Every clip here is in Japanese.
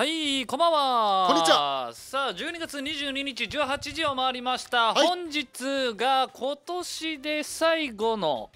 はいこんばんはこんにちはさあ12月22日18時を回りました、はい、本日が今年で最後の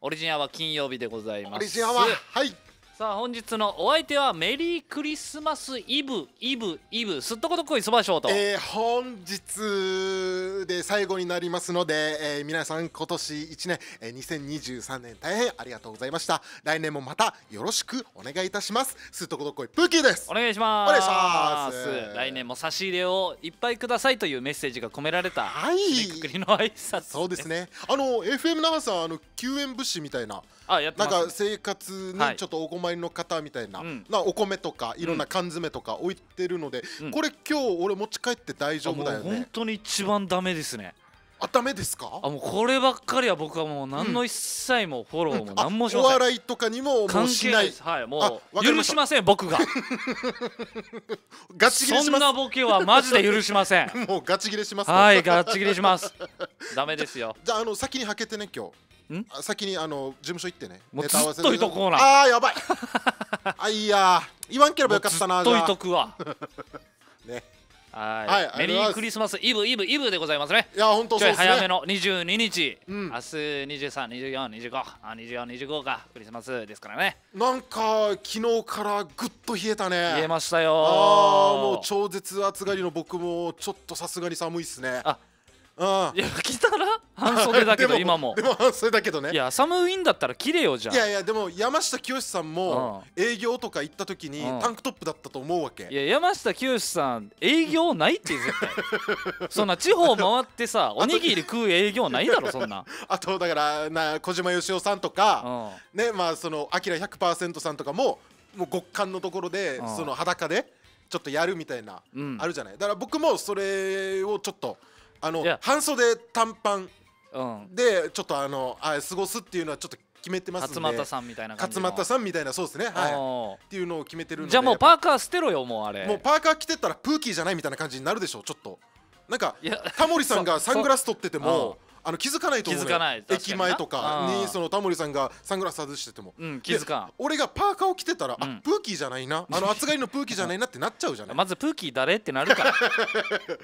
オリジンアワー金曜日でございますオリジンアワーはいさあ本日のお相手はメリークリスマスイブイブイブすっとことこいそばしょうと、えー、本日で最後になりますので、えー、皆さん今年1年、えー、2023年大変ありがとうございました来年もまたよろしくお願いいたしますすっとことこいプーキーですお願いしますお願いします来年も差し入れをいっぱいくださいというメッセージが込められたはいくくりの挨拶、ね、そうですねあの FM 長さあの救援物資みたいなやってなんか生活にちょっとお困りの方みたいなはい、なお米とかいろんな缶詰とか置いてるので、うん、これ今日俺持ち帰って大丈夫だよね本当に一番ダメですねあダメですかあもうこればっかりは僕はもう何の一切もフォローも何もしません、うんうん、お笑いとかにも関係ないですはいもう許しません僕が ガチ切れしますそんなボケはマジで許しません もうガチ切れしますはいガチ切れしますダメですよじゃああの先に開けてね今日先にあの事務所行ってねもうずっといとこうなあやばい あいや言わんければよかったなずっといとくわ ねはい、メリークリスマスイブイブイブでございますね。いや本当そうですね。早めの十二日、う二十三、二十四、二十五、あ四、二十五かクリスマスですからね。なんか昨日からぐっと冷えたね。冷えましたよ。ああもう超絶暑がりの僕もちょっとさすがに寒いっすね。あいや着たら半袖だけど 今もでも半袖だけどねいや寒いんだったら綺麗よじゃんいやいやでも山下清さんも営業とか行った時にタンクトップだったと思うわけいや山下清さん営業ないって絶対 そんな地方回ってさ おにぎり食う営業ないだろそんなあとだからな小島よしおさんとかねまあそのあきら100%さんとかももう極寒のところでその裸でちょっとやるみたいなあるじゃないだから僕もそれをちょっとあの半袖短パンでちょっとあのあ過ごすっていうのはちょっと決めてますんで勝俣さんみたいな感じ勝俣さんみたいなそうですねはいっていうのを決めてるんでじゃあもうパーカー捨てろよもうあれもうパーカー着てったらプーキーじゃないみたいな感じになるでしょちょっとなんかタモリさんがサングラス取ってても あの気づかないと思う、ね、気づかない駅前とかにそのタモリさんがサングラス外してても、うん、気づかん俺がパーカーを着てたら、うん、あプーキーじゃないなあの暑がりのプーキーじゃないなってなっちゃうじゃない まずプーキー誰ってなるから い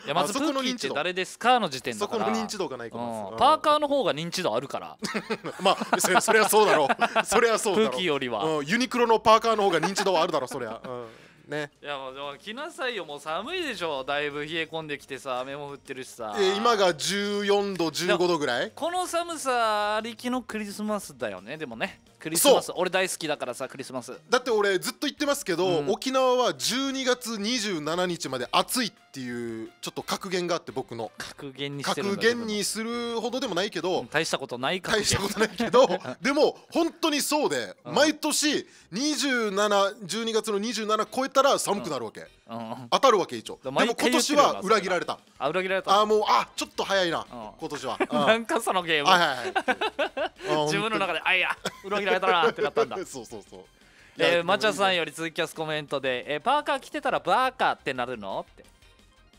やまずプーキーって誰ですかの時点だからそこの認知度がないから、うん、パーカーの方が認知度あるから まあそそれはそうだろうそれはそうだろうプーキーよりは、ユニクロのパーカーの方が認知度はあるだろうそりゃ、うんねいやもう来なさいよもう寒いでしょだいぶ冷え込んできてさ雨も降ってるしさ、えー、今が14度15度ぐらいこの寒さありきのクリスマスだよねでもねクリスマス俺大好きだからさクリスマスだって俺ずっと言ってますけど、うん、沖縄は12月27日まで暑いってっていうちょっと格言があって僕の格言に格言にするほどでもないけど大したことない大したことないけど でも本当にそうで、うん、毎年2712月の27超えたら寒くなるわけ、うん、当たるわけ一応でも今年は裏切られたあ裏切られたあもうあちょっと早いな、うん、今年は、なんかそのゲーム、はいはいはい、自分の中であいや裏切られたなってなったんだそうそうそうえー、マチャさんより続きキャスコメントで、えー、パーカー着てたらバーカーってなるのって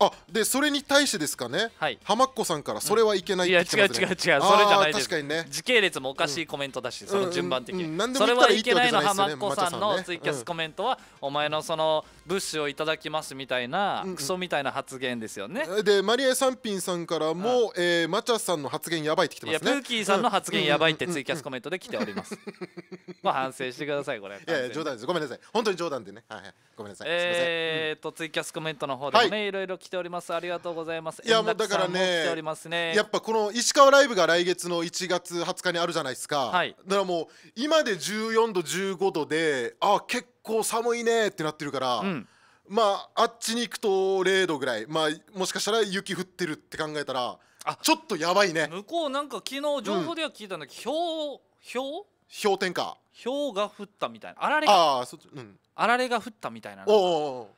あでそれに対してですかね、はい、浜っ子さんからそれはいけないってってね、うん、いや違う違う違うそれじゃないです確かに、ね、時系列もおかしいコメントだし、うん、その順番的に、うんうん、それはいけないの浜っ子さんのツイキャスコメントは、お前のその物資をいただきますみたいな、クソみたいな発言ですよねでマリエ・サンピンさんからも、えー、マチャさんの発言やばいって来てますねいやプーキーさんの発言やばいってツイキャスコメントで来ております まあ反省してくださいこれいや冗談ですごめんなさい本当に冗談でねはい、はい、ごめんなさいえー、っと、ツイキャスコメントの方でもね、はい、いろいろ来ておりますありがとうございますいやもうだからね来ておりますねやっぱこの石川ライブが来月の1月20日にあるじゃないですか、はい、だからもう今で14度15度であ結構構寒いねってなってるから、うん、まああっちに行くと0度ぐらいまあもしかしたら雪降ってるって考えたらあちょっとやばいね向こうなんか昨日情報では聞いたんだけど、うん、う氷点下氷が降ったみたいなあられがあ,、うん、あられが降ったみたいなおお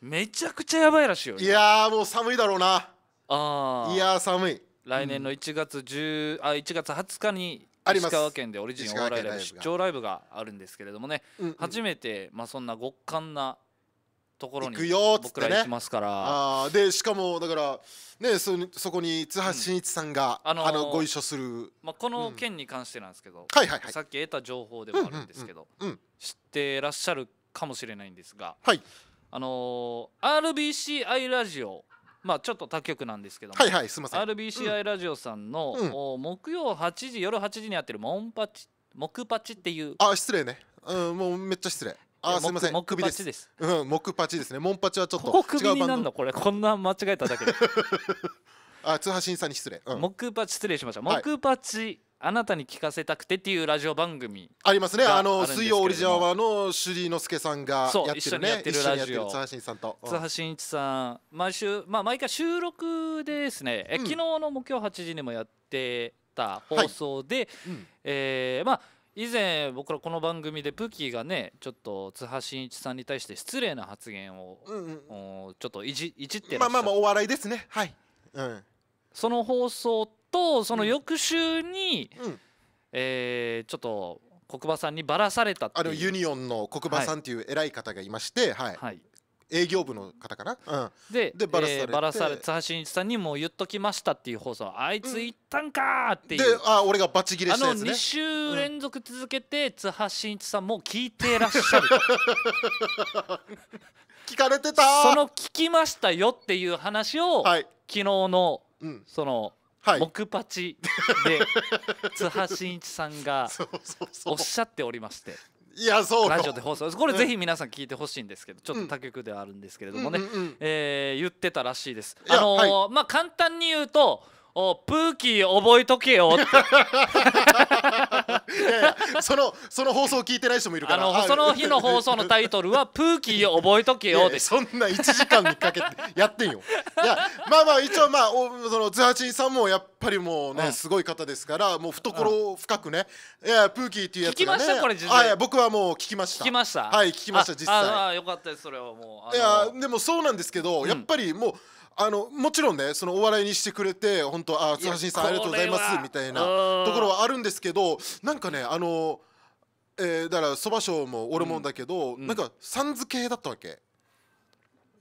めちゃくちゃやばいらしいよいやもう寒いだろうなあいや寒い来年の1月10、うん、あ1月20日に石川県でオリジンお笑いライブ出張ライブがあるんですけれどもね、うんうん、初めて、まあ、そんな極寒なところに僕ら行きますから、あでしかもだからねそそこに津波真一さんが、うん、あのー、あのご一緒する、まあ、この件に関してなんですけど、うんはいはいはい、さっき得た情報でもあるんですけど、うんうんうん、知ってらっしゃるかもしれないんですが、はい、あのー、RBCI ラジオまあちょっと他局なんですけども、はいはい、すみません。RBCI ラジオさんの、うん、木曜8時夜8時にやってるモンパチ木パチっていうあ失礼ね。うんもうめっちゃ失礼。あすみません。木パチです。うん木パチですね。モンパチはちょっとここ首になんのこれこんな間違えただけで。あ通販審査に失礼。うん、木パチ失礼しました。木パチ。はいあなたに聞かせたくてっていうラジオ番組ありますねあの水曜オリジナルの首里之助さんがやってるね一緒にやってる津橋さんと、うん、津橋一さん毎週まあ毎回収録でですね、うん、昨日の目標8時にもやってた放送で、はいうん、えー、まあ以前僕らこの番組でプキがねちょっと津波真一さんに対して失礼な発言を、うんうん、ちょっといじいじってらっしゃまあまあまあお笑いですねはい、うん、その放送とその翌週に、うん、えー、ちょっと国場さんにばらされたあのユニオンの国場さんっていう偉い方がいまして、はい、はい、営業部の方かな、うん、ででバラされて、えー、バラされ津橋さんにも言っときましたっていう放送あいつ行ったんかっていう、うん、であ俺がバチ切れしたやつ、ね、あの2週連続続けて津橋真一さんも聞いてらっしゃる 聞かれてたその聞きましたよっていう話を、はい、昨日の、うん、そのはい、木パチで津波真一さんが おっしゃっておりまして。いやそうラジオで放送ですこれぜひ皆さん聞いてほしいんですけどちょっと他局ではあるんですけれどもね、うん、えー、言ってたらしいです。あのーはい、まあ簡単に言うとおプーキー覚えとけよって いやいやそのその放送聞いてない人もいるからあのその日の放送のタイトルは「プーキー覚えとけよ」でそんな1時間にかけてやってんよいやまあまあ一応まあおそのズハチンさんもやっぱりもうね、うん、すごい方ですからもう懐深くね、うん、いやプーキーっていうやつが、ね、聞きましたこれ実際あいや僕はもう聞きました聞きましたはい聞きました実際ああよかったですそれはもういやでもそうなんですけど、うん、やっぱりもうあのもちろんねそのお笑いにしてくれて本当あ津橋さんありがとうございますみたいなところはあるんですけどなんかねあの、えー、だからそば賞も俺もだけど、うん、なんかさん付けだったわけ。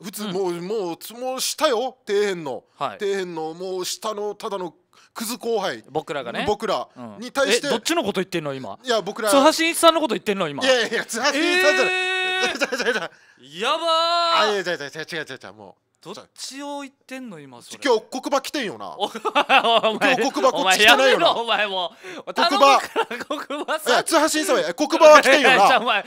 普通、うん、もうもうつもうたよ底辺の、はい、底辺のもう下のただのクズ後輩僕らがね僕らに対して、うん、どっちのこと言ってんの今いや僕ら津橋一さんのこと言ってんの今いやいや津橋一さんじゃない、えー、やばーあいやいやいや違う違う違うもうどっちを言ってんの今それ今日黒馬来てんよな 今日黒馬こっち来てないよなお前もう黒馬黒馬さ津波新さんは黒馬は来てんよな お前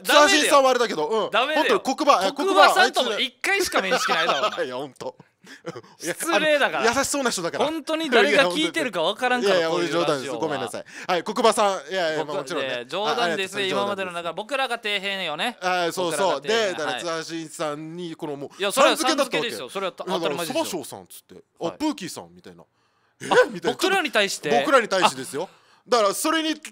津波新さんはあれだけどダメだよ黒馬黒馬さんとも一回しか面識ないだろ いや本当 失礼だから優しそうな人だから本当に誰が聞いてるかわからんからいやいや冗談ですごめんなさいはい国場さんいやいや、もちろん、ね、冗談です今までの中僕らが底辺よねはいそうそうでだから津波新一さんにこのもういやそれはさん付けですよそれは当たり前ですよそばさんっつってあプーキーさんみたいな えみたいな僕らに対して僕らに対してですよだからそれにで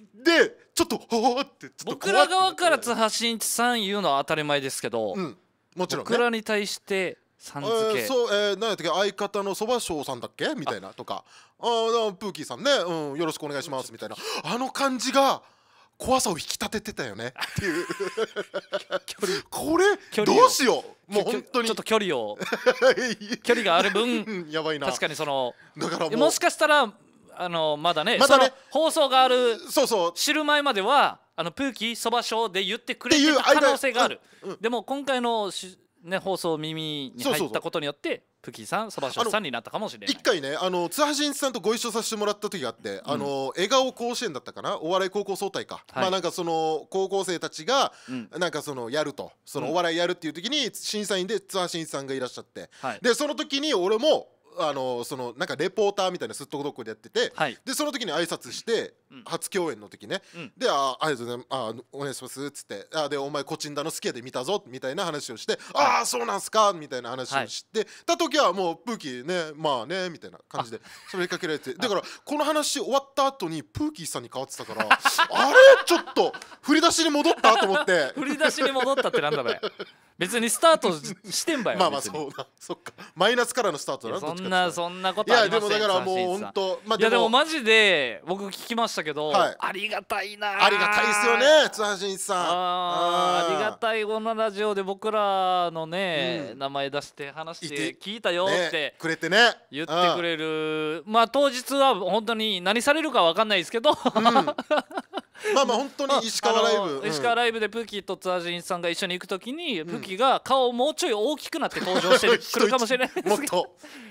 ちょっとほほって僕ら側から津波新一さん言うのは当たり前ですけど、うん、もちろん、ね、僕らに対してさん付け、えー、そう、えー、何やったっけ相方のそば翔さんだっけみたいなとかああプーキーさんね、うん、よろしくお願いしますみたいなあの感じが怖さを引き立ててたよねっていうこれどうしようもう本当にちょっと距離を 距離がある分やばいな確かにそのだからもしかしたらあのまだね,、まだね放送があるそうそう知る前まではあのプーキーそばショーで言ってくれてた可能性がある、うんうん、でも今回のしね、放送耳に入ったことによってプキさんそばしょさんになったかもしれない一回ねあの津波真一さんとご一緒させてもらった時があって、うん、あの笑顔甲子園だったかなお笑い高校総体か、はい、まあなんかその高校生たちが、うん、なんかそのやるとそのお笑いやるっていう時に、審査員で津波真一さんがいらっしゃって、でその時に俺もあのそのなんかレポーターみたいなすっとこどっこでやってて、はい、でその時に挨拶して初共演の時ね、うん、で「あありがとうございますあお願いします」っつって「あでお前こチンダの好きやで見たぞ」みたいな話をして「ああそうなんすか」みたいな話をして、はい、た時はもうプーキーねまあねみたいな感じでそれかけられてだからこの話終わった後にプーキーさんに変わってたから あれちょっと振り出しに戻ったと思って 振り出しに戻ったってなんだこれ別にスタートしてんばよまあまあそうなそっかマイナスからのスタートだなそんなそんなことありませんいやでもだからもう本当まあでもいやでもマジで僕聞きましたたけど、はい、ありがたいなありがたいですよね津波真一さんあありがたい女ラジオで僕らのね、うん、名前出して話して聞いたよって、ね、くれてね言ってくれるまあ当日は本当に何されるか分かんないですけど、うん まあまあ本当に石川ライブ、石川ライブでプキとツアージンさんが一緒に行くときに、プキが顔をもうちょい大きくなって登場してくるかもしれないですけ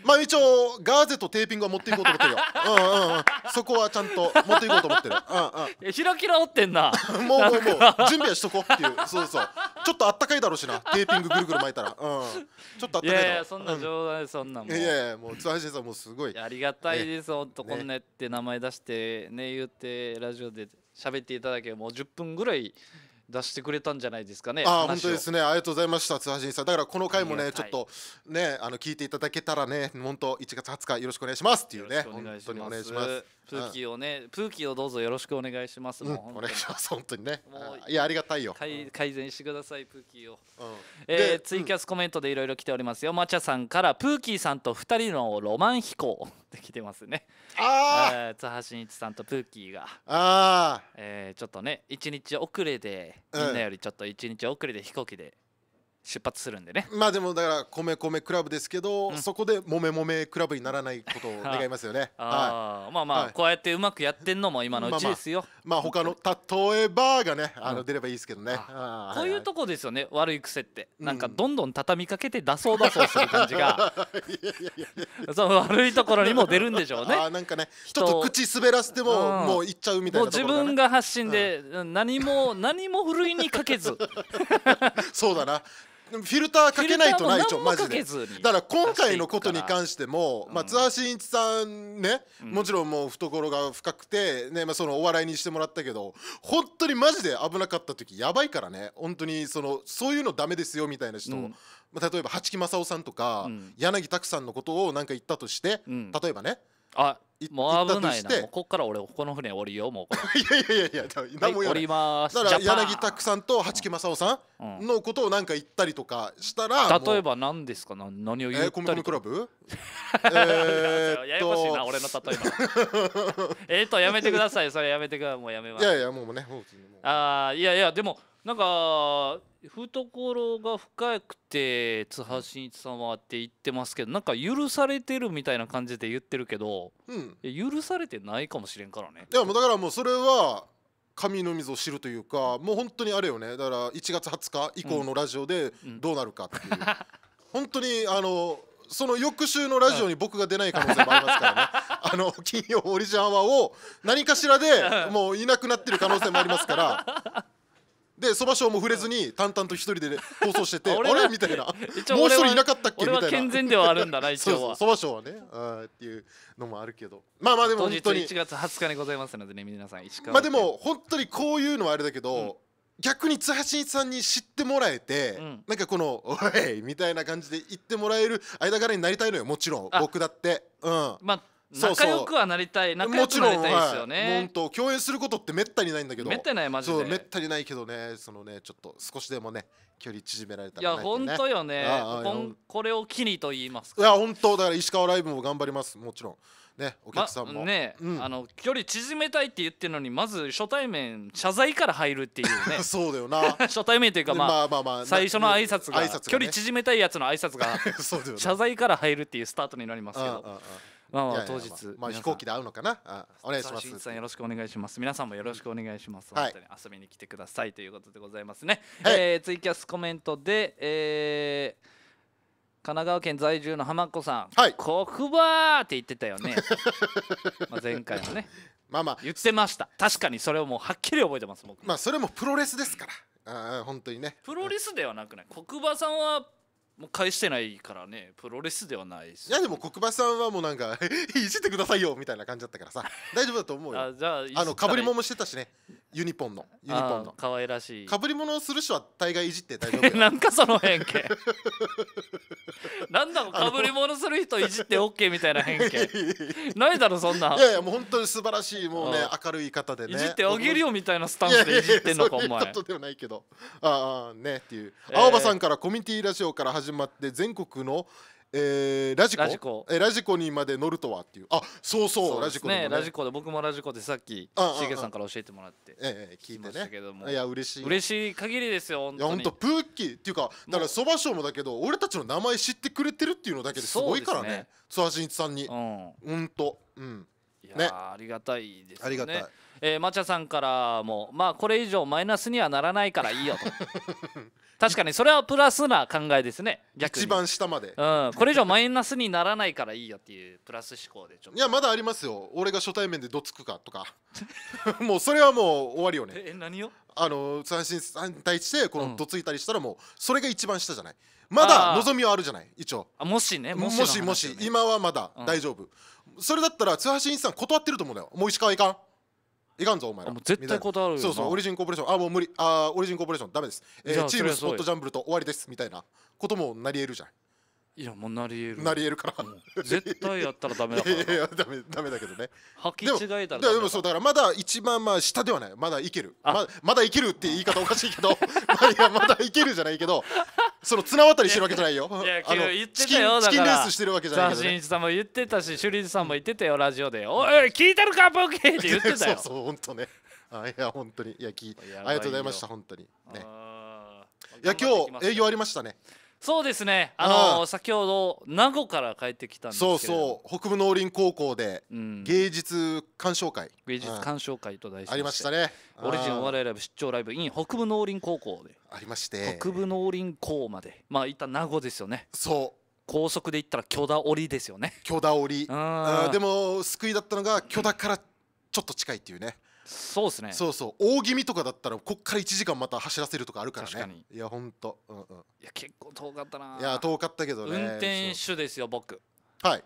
まあ一応ガーゼとテーピングは持っていこうと思ってるよ、うんうんそこはちゃんと持っていこうと思ってる、うひらきらおってんな もうもうもう準備はしとこうっていうそうそうちょっとあったかいだろうしなテーピングぐるぐる巻いたら、ちょっとあったかいだろいやいやそんな冗談、そんなもんいやいやもうツアージンさんもすごいありがたいです、ね、ほんこんなって名前出してね言ってラジオで喋っていただけもう10分ぐらい出してくれたんじゃないですかね。あ本当ですね。ありがとうございました、津波さん。だからこの回もね、ちょっとね、あの聞いていただけたらね、本当1月20日よろしくお願いしますっていうね、本当にお願いします。プーキーをね、プーキーをどうぞよろしくお願いします、もう本当おに願いします本当にねもういやありがたいよ改改善してくださいプーキーを、うんえーツイキャスコメントでいろいろ来ておりますよまちゃさんからプーキーさんと2人のロマン飛行 って来てますねあー津波真一さんとプーキーが、あーえーちょっとね一日遅れでみんなよりちょっと一日遅れで飛行機で出発するんでねまあでもだから米米クラブですけど、うん、そこでもめもめクラブにならないことを願いますよね はい、まあまあ、こうやってうまくやってんのも今のうちですよ、まあ、まあ、まあ、他の例えばがねあの出ればいいですけどね、うん、こういうとこですよね悪い癖ってなんかどんどん畳みかけて出そう出そうする感じが その悪いところにも出るんでしょうねあなんかねちょっと口滑らせても、もういっちゃうみたいな、もう自分が発信で何も、何もふるいにかけず そうだなフィルターかけないとないちょマジでだから今回のことに関しても、ま津波真一さんね、もちろんもう懐が深くて、ねまあ、そのお笑いにしてもらったけど本当にマジで危なかった時やばいからね本当にそのそういうのダメですよみたいな人、例えば八木正夫さんとか、柳拓さんのことを何か言ったとして、例えばねあもう危ないなもうこっから俺この船降りようもう いやいやいやいや何も言わない、はい、だから柳拓さんと八木正夫さんのことを何か言ったりとかしたら、例えば何ですか何を言うたりえー、コミコミクラブ えややこやいなやのやえや えっとやめてくださいそれやめてくださいもうやめますいやいやもうねああいやいやでもなんか懐が深くて津波真一さんはって言ってますけどなんか許されてるみたいな感じで言ってるけど、うん、許されてないかもしれんからねいやもうだからもうそれは神の水を知るというかもう本当にあれよねだから1月20日以降のラジオでどうなるかっていう、うん、うん、本当にあのその翌週のラジオに僕が出ない可能性もありますからね あの金曜オリジナアワーを何かしらでもういなくなってる可能性もありますから。でそばうも触れずに淡々と一人で、ね、放送してて あれみたいなもう一人いなかったっけみたいな健全ではあるんだな一応はそば賞はねあっていうのもあるけどまあまあでも本当に1月20日にございますのでね皆さん石川まあでも本当にこういうのはあれだけど、うん逆に津橋さんに知ってもらえて、うん、なんかこの「おい!」みたいな感じで言ってもらえる間柄になりたいのよもちろん僕だって、うん、まあ仲良くはなりたい仲良くなりたいですよね、本当、はい、共演することってめったにないんだけどめったにないマジでめったにないけどねそのねちょっと少しでもね距離縮められたら、ね、いや本当よねこれを機にと言いますかいや本当だから石川ライブも頑張りますもちろんねお客さんも、ま、ね、うん、あの距離縮めたいって言ってるのにまず初対面謝罪から入るっていうね そうだよな 初対面というかまあ、まあまあまあ、最初の挨拶が、挨拶が、ね、距離縮めたいやつの挨拶が 謝罪から入るっていうスタートになりますけど。あああまあまあ当日まあ飛行機で会うのかなお願いしますさんよろしくお願いします皆さんもよろしくお願いします、はい、本当に遊びに来てくださいということでございますね、はい、えー、ツイキャスコメントでえー神奈川県在住の浜子さん、はい、国場って言ってたよね まあ前回はねまあまあ言ってました確かにそれをもうはっきり覚えてますまあそれもプロレスですからあ本当にねプロレスではなくない、うん、国場さんはもう返してないからねプロレスではないいやでも国場さんはもうなんか いじってくださいよみたいな感じだったからさ大丈夫だと思うよあじゃああのかぶりももしてたしねユニポンのユニポンの可愛らしいかぶり物をする人は大概いじって大丈夫 なんかその変形なんだろかぶり物する人いじって OK みたいな変形 ないだろそんないやいやもう本当に素晴らしいもうね明るい方でねいじってあげるよみたいなスタンスでいじってんのかお前そういうことではないけどああねっていう、えー、青葉さんからコミュニティラジオから始まって全国の、えー、ラジコラジコえラジコにまで乗るとはっていうあそうそうそうラジコで、ねラジコで僕もラジコでさっきしげさんから教えてもらってええ聞いてねけどもいや嬉しい嬉しい限りですよ本当にいプーキーっていうかだからそば賞もだけど俺たちの名前知ってくれてるっていうのだけですごいからねアー新一さんにうんうんとうんいや、ね、ありがたいですねありがたいえー、マチャさんからもまあこれ以上マイナスにはならないからいいよと 確かにそれはプラスな考えですね逆に一番下まで、うん、これ以上マイナスにならないからいいよっていうプラス思考でちょっといやまだありますよ俺が初対面でどつくかとか もうそれはもう終わりよねえ何をあの三振に対してこのどついたりしたらもうそれが一番下じゃないまだ望みはあるじゃない一応あもしねもし、ね、もしもし今はまだ大丈夫、うん、それだったら津シンさん断ってると思うんだよもう石川いかんいかんぞお前らもう絶対断るよそうそうオリジンコーポレーションあもう無理あオリジンコーポレーションダメです、えー、チームスポットジャンブルと終わりですみたいなこともなり得るじゃんいやもうなり得るなり得るから絶対やったらダメだから いやいやダメダメだけどね履き違えたらでもそうだからまだ一番まあ下ではないまだいけるままだいけるって言い方おかしいけど まいやまだいけるじゃないけどその綱渡りしてるわけじゃないよいやあの言ってたよチキンレースしてるわけじゃないけど、ね、さんも言ってたし趣里さんも言ってたよラジオで「おい聞いてるかボケ!」って言ってたよ そうそう本当ねあいや本当にいやきありがとうございました本当にねいや今日営業ありましたねそうですねあのー、先ほど名護から帰ってきたんですそうそう北部農林高校で芸術鑑賞会、うん、芸術鑑賞会と題してありましたねオリジンお笑いライブ出張ライブイン北部農林高校でありまして北部農林校までまあいった名護ですよねそう高速で行ったら巨田織ですよね巨田織でも救いだったのが巨田からちょっと近いっていうねそうですねそうそう大気味とかだったらこっから1時間また走らせるとかあるからね確かにいやほんと、うんうん、いや結構遠かったないや遠かったけどね運転手ですよ僕はい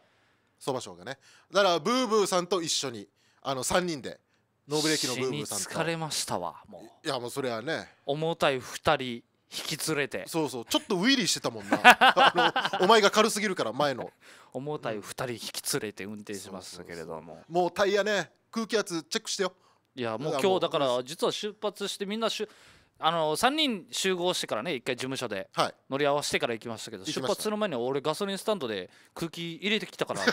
そばしょうがねだからブーブーさんと一緒にあの3人でノーブレーキのブーブーさんと疲れましたわもういやもうそれはね重たい2人引き連れてそうそうちょっとウィリーしてたもんな あのお前が軽すぎるから前の重たい2人引き連れて運転しましたけれども、もうタイヤね空気圧チェックしてよいやもう今日だから実は出発してみんなしゅあの3人集合してからね一回事務所で乗り合わせてから行きましたけど、出発する前に俺ガソリンスタンドで空気入れてきたから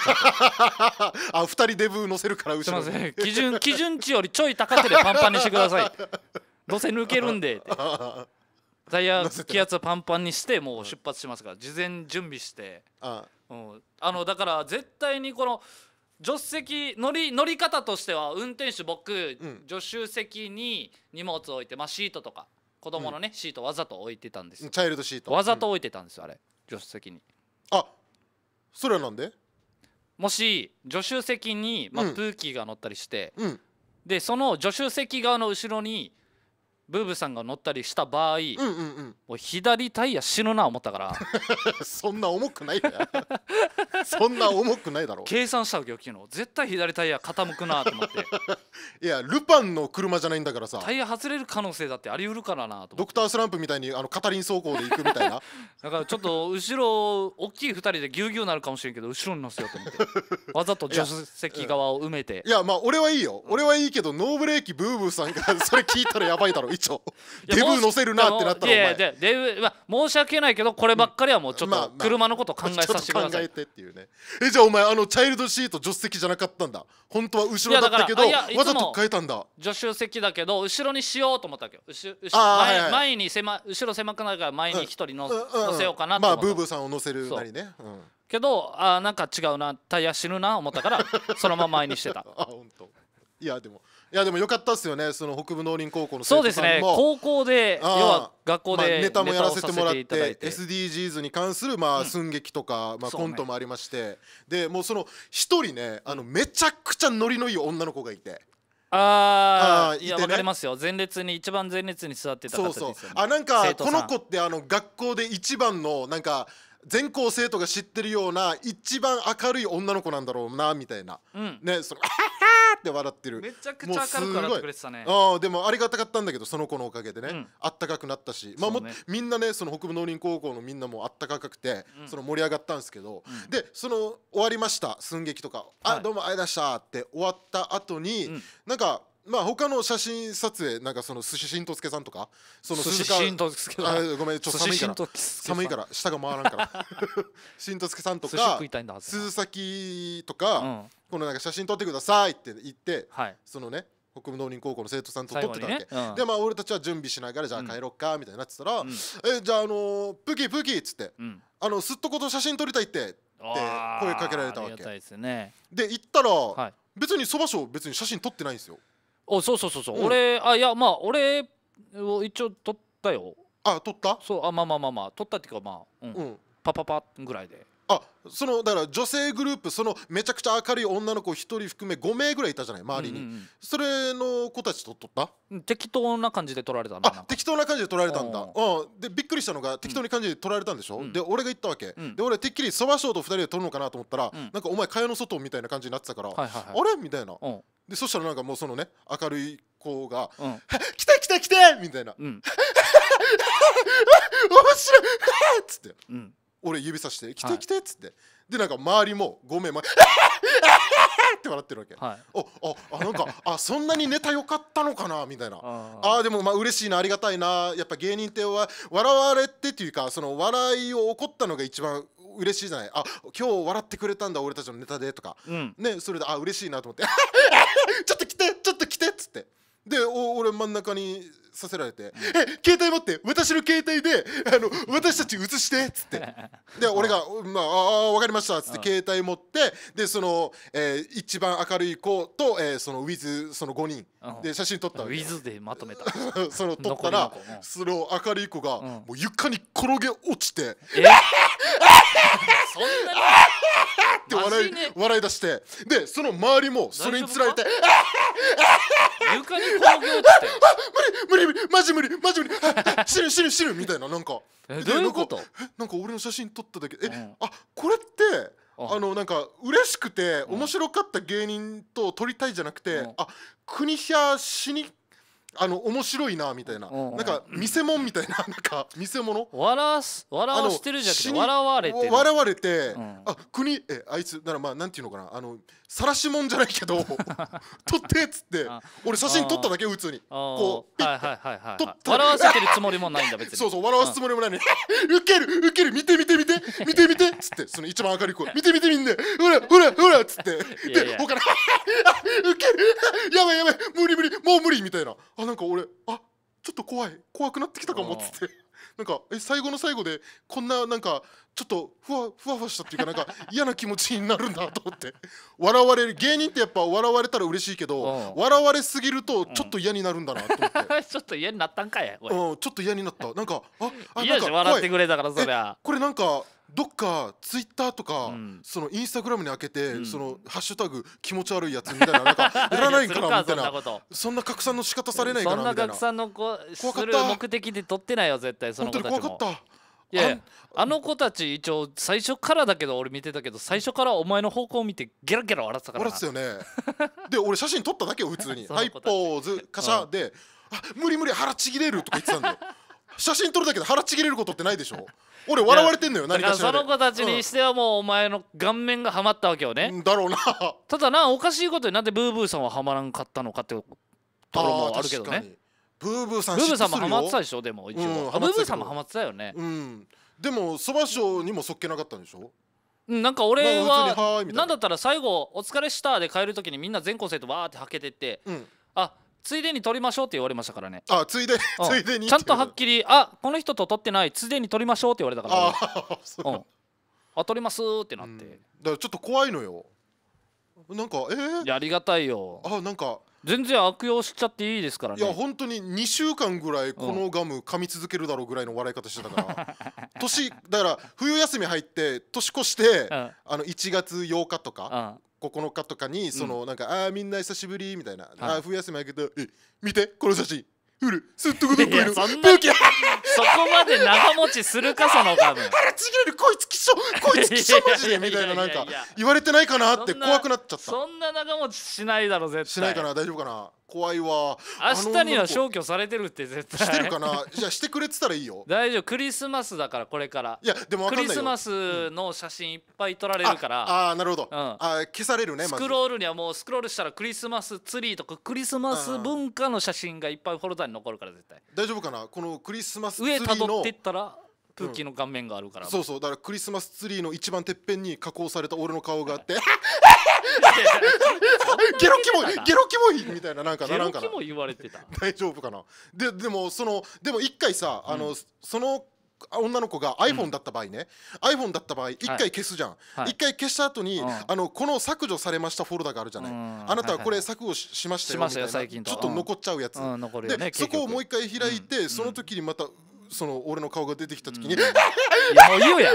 あ二人デブ乗せるからとすいません基準基準値よりちょい高手でパンパンにしてくださいどうせ抜けるんで タイヤ気圧パンパンにしてもう出発しますから事前準備してああうんあのだから絶対にこの助手席乗り乗り方としては運転手僕、うん助手席に荷物を置いて、まあ、シートとか子供のね、シートわざと置いてたんですチャイルドシートわざと置いてたんですよあれ助手席にあそれはなんでもし助手席に、まあ、うんプーキーが乗ったりして、うんでその助手席側の後ろにブーブーさんが乗ったりした場合、うんうんうん、もう左タイヤ死ぬな思ったから そんな重くないや そんな重くないだろう計算したわけよ昨日絶対左タイヤ傾くなと思って いやルパンの車じゃないんだからさタイヤ外れる可能性だってありうるからなとドクタースランプみたいにあの片輪走行で行くみたいなだからちょっと後ろ大きい2人でぎゅうぎゅうなるかもしれんけど後ろに乗せようと思ってわざと助手席側を埋めていやいやまあ俺はいいよ俺はいいけどノーブレーキブーブーさんがそれ聞いたらやばいだろ一応デブ乗せるなってなったらお前デブ、まあ、申し訳ないけどこればっかりはもうちょっと車のこと考えさせてください、まあまあ、考えてっていうねえじゃあお前あのチャイルドシート助手席じゃなかったんだ本当は後ろだったけどわざと変えたんだ助手席だけど後ろにしようと思ったけど後後前はいはい、前に狭後ろ狭くなるから前に一人乗、うん、せようかなと思った、まあブーブーさんを乗せるなりね、うん、けどあなんか違うなタイヤ死ぬな思ったからそのまま前にしてた あ本当いやでもいやでもよかったですよねその北部農林高校のそうですね高校で要は学校で、ネタもやらせてもらって SDGs に関するまあ寸劇とか、まあコントもありまして、ね、でもうその一人ねあのめちゃくちゃノリのいい女の子がいて。ああ、ね、いや分かりますよ前列に一番前列に座ってた方ですよ、ね、そうそうあなんかこの子ってあの学校で一番のなんか全校生徒が知ってるような一番明るい女の子なんだろうなみたいな、うん、ねその「って笑ってるめちゃくちゃ明るく笑ってくれてたねああでもありがたかったんだけどその子のおかげでね、うん、あったかくなったし、まあ、ね、みんなねその北部農林高校のみんなもあったかくて、うん、その盛り上がったんですけど、うん、でその終わりました寸劇とか「はい、あどうもありがとうございました」って終わった後に、うん、なんかまあ他の写真撮影なんかその寿司しんとつけさんとかその寿司しんとつけさんごめんちょっと寒いから寒いから下が回らんからしんとつけさんとか鈴崎とか、このなんか写真撮ってくださいって言って、はい、そのね北部農林高校の生徒さんと撮ってたわけ、ん、でまあ俺たちは準備しながらじゃあ帰ろっかみたいになってたら、えじゃああのプキプキっつって、うん、あのすっとこと写真撮りたいってって声かけられたわけで、行ったら、はい、別にそばし別に写真撮ってないんですよおそうそうそうそう、うん俺あいやまあ俺を一応撮ったよあ撮ったそうあまあまあまあまあ取ったっていうかまあ、うんうんパパパぐらいであそのだから女性グループそのめちゃくちゃ明るい女の子一人含め5名ぐらいいたじゃない周りに、うんうんそれの子たちと撮った適当な感じで撮られたななんあ適当な感じで撮られたんだうんでびっくりしたのが適当に感じで撮られたんでしょ、うんで俺が言ったわけ、うんで俺てっきりそばショーと2人で撮るのかなと思ったら、うんなんかお前蚊帳の外みたいな感じになってたから、はいはいあはいれみたいなうんでそしたらなんかもうそのね明るい子が「来て来て来て!」みたいな「うん、面白い!」っつって、うん、俺指さして「来て来て!」っつって、でなんか周りも「ごめん って笑ってるわけ、はい、おあなんかあそんなにネタ良かったのかなみたいなあでもまあ嬉しいなありがたいなやっぱ芸人っては笑われてっていうかその笑いを怒ったのが一番嬉しいじゃないあ今日笑ってくれたんだ俺たちのネタでとか、うん、ねそれであ嬉しいなと思って ちょっと来てちょっと来てっつってで俺真ん中にさせられて「うん、え携帯持って私の携帯であの私たち映して」っつって で俺が「まあ、あ分かりました」っつって携帯持ってでその、えー、一番明るい子と、えー、そのウィズその5人で写真撮ったウィズでまとめた その撮ったら、うその明るい子が、うん、もう床に転げ落ちて「ええそんなにって笑い笑い出してでその周りもそれにつられて床にって無理無理無理マジ無理マジ無理死ぬ死ぬ死ぬみたいななんかどういうことなんか俺の写真撮っただけえ、うん、あこれってあのなんか嬉しくて面白かった芸人と撮りたいじゃなくて、うん、あ国ヒャ死にあの面白いなみたいな、うんうん、なんか見せ物みたいな なんか見せ物笑す笑わしてるじゃん笑われて笑われて、うん、あ国えあいつならまあなんていうのかなあの晒しもんじゃないけど撮 ってっつって俺写真撮っただけ普通にこうはいはいはいはい、はい、笑わせてるつもりもないんだ別にそうそう笑わすつもりもないね ウケるウケる見て見て見て見て見てっつってその一番明るい声見て見てみんね。ほらほらほらっつってでかのウケるやばいやばい無理無理もう無理みたいなあなんか俺あちょっと怖い怖くなってきたかもっつって。なんかえ最後の最後でこんななんかちょっとふわふわふわしたっていうかなんか嫌な気持ちになるんだと思って 笑われる芸人ってやっぱ笑われたら嬉しいけど笑われすぎるとちょっと嫌になるんだなと思って、ちょっと嫌になったんかいうんちょっと嫌になったなんかああなんか笑ってくれたからそりゃこれなんかどっかツイッターとか、うん、そのインスタグラムに開けて、うん、そのハッシュタグ気持ち悪いやつみたいななんか やらないかなみたいなそんな拡散の仕方されないかなみたいなそんな拡散のこ怖か目的で撮ってないよ絶対その子たちも怖かったいやあの子たち一応最初からだけど俺見てたけど最初からお前の方向を見てゲラゲラ笑ってたから笑ってたよね で俺写真撮っただけよ普通に「はいポーズカシャ」で「あ無理無理腹ちぎれる」とか言ってたんだよ写真撮るだけで腹ちぎれることってないでしょ俺笑われてんのよ何かしらその子たちにしてはもうお前の顔面がはまったわけよね、うん、だろうなただなおかしいことになんでブーブーさんははまらんかったのかってところもあるけどねブーブーさんブーブーさんもハマってたでしょでも一応、うん、ブーブーさんもハマってたよねうんでもそば賞にもそっけなかったんでしょなんか俺はなんだったら最後「お疲れした」で帰る時にみんな全校生徒わーってはけてって、うん、あついでに撮りましょうって言われましたからねあついで、ついでにちゃんとはっきりあこの人と撮ってないついでに撮りましょうって言われたからあ撮りますってなって、だからちょっと怖いのよなんかえっありがたいよあなんか全然悪用しちゃっていいですからねいや本当に2週間ぐらいこのガム噛み続けるだろうぐらいの笑い方してたから、年だから冬休み入って年越して、あの1月8日とか、9日とかにその、なんか「ああみんな久しぶり」みたいな「ああ冬休み明けたえ見てこの写真フルすっとくどっこいるそこまで長持ちするかその多分 腹ちぎれるこいつきしょこいつきしょマジでみたいななんか言われてないかなって怖くなっちゃったそんな長持ちしないだろ絶対しないかな大丈夫かな怖いわ明日には消去されてるって絶対してるかなじゃあしてくれてたらいいよ 大丈夫クリスマスだからこれからいやでもクリスマスの写真いっぱい撮られるから、ああなるほど、うん、あ消されるね、スクロールにはもうスクロールしたらクリスマスツリーとかクリスマス文化の写真がいっぱいフォルダに残るから絶対大丈夫かなこのクリスマスツリーの上たどってったらプッキーの顔面があるから、そうそうだからクリスマスツリーの一番てっぺんに加工された俺の顔があってゲロキモいゲロキモいみたいななんかなんかなゲロキモ言われてた大丈夫かなででもそのでも一回さあの、その女の子が iPhone だった場合ね、うん、iPhone だった場合一回消すじゃん、はい、回消した後に、うん、あのこの削除されましたフォルダがあるじゃない、あなたはこれ削除しましたよみたいなちょっと残っちゃうやつ、うんうんね、でそこをもう一回開いて、その時にまたその俺の顔が出てきた時に、うん、もういいよや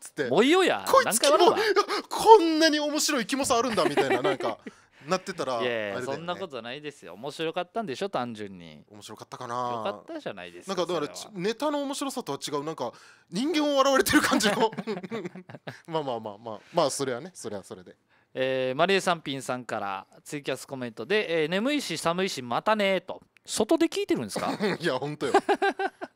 つってもういいよやこいつこんなに面白いキモさあるんだみたいななんか なってたらいやいやそんなことないですよ面白かったんでしょ単純に面白かったかなよかったじゃないですかなんかだからネタの面白さとは違うなんか人間を笑われてる感じの まあまあまあまあまあそれはねそれはそれで。えー、マリエさんピンさんからツイキャスコメントで、えー、眠いし寒いしまたねと外で聞いてるんですか いや本当よ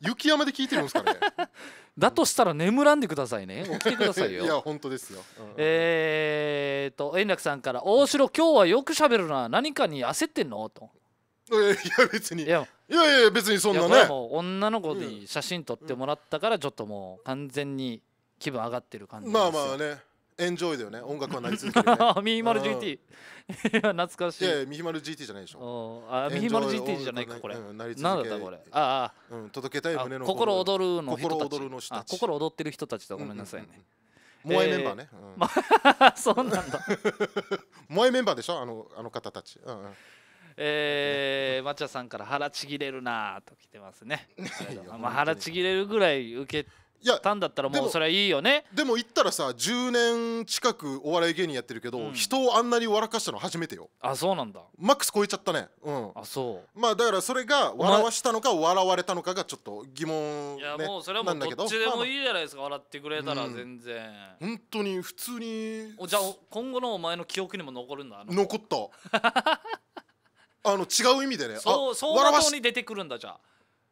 雪山で聞いてるんですかね だとしたら眠らんでくださいね起きてくださいよ いや本当ですよ、うんうん、えー、と円楽さんから「大城今日はよく喋るな何かに焦ってんの?」と。いや別にいやいや別にそんなね女の子に写真撮ってもらったからちょっともう完全に気分上がってる感じまあまあねエンジョイだよね音楽はなり続けて、ミヒマル GT 懐かしいミヒマル GT じゃないでしょあミヒマル GT じゃないかこれなり続けこれああ、うん、届けたい胸の心踊るの人たち心踊るの心躍ってる人たちとごめんなさいね、うん萌えメンバーね、えー、そうなんだ 萌えメンバーでしょあのあの方たち、うんうん、えー、抹茶さんから腹ちぎれるなと来てますねまあ、腹ちぎれるぐらい受けいやたんだったらでもうそれはいいよねでも言ったらさ10年近くお笑い芸人やってるけど、うん人をあんなに笑かしたの初めてよあそうなんだマックス超えちゃったねうんあそうまあだからそれが笑わしたのか笑われたのかがちょっと疑問いやもうそれはもうどっちでもいいじゃないですか笑ってくれたらうん全然、本当に普通にじゃあ今後のお前の記憶にも残るんだ残った あの違う意味でねそうあそう笑わし出てくるんだじゃあ、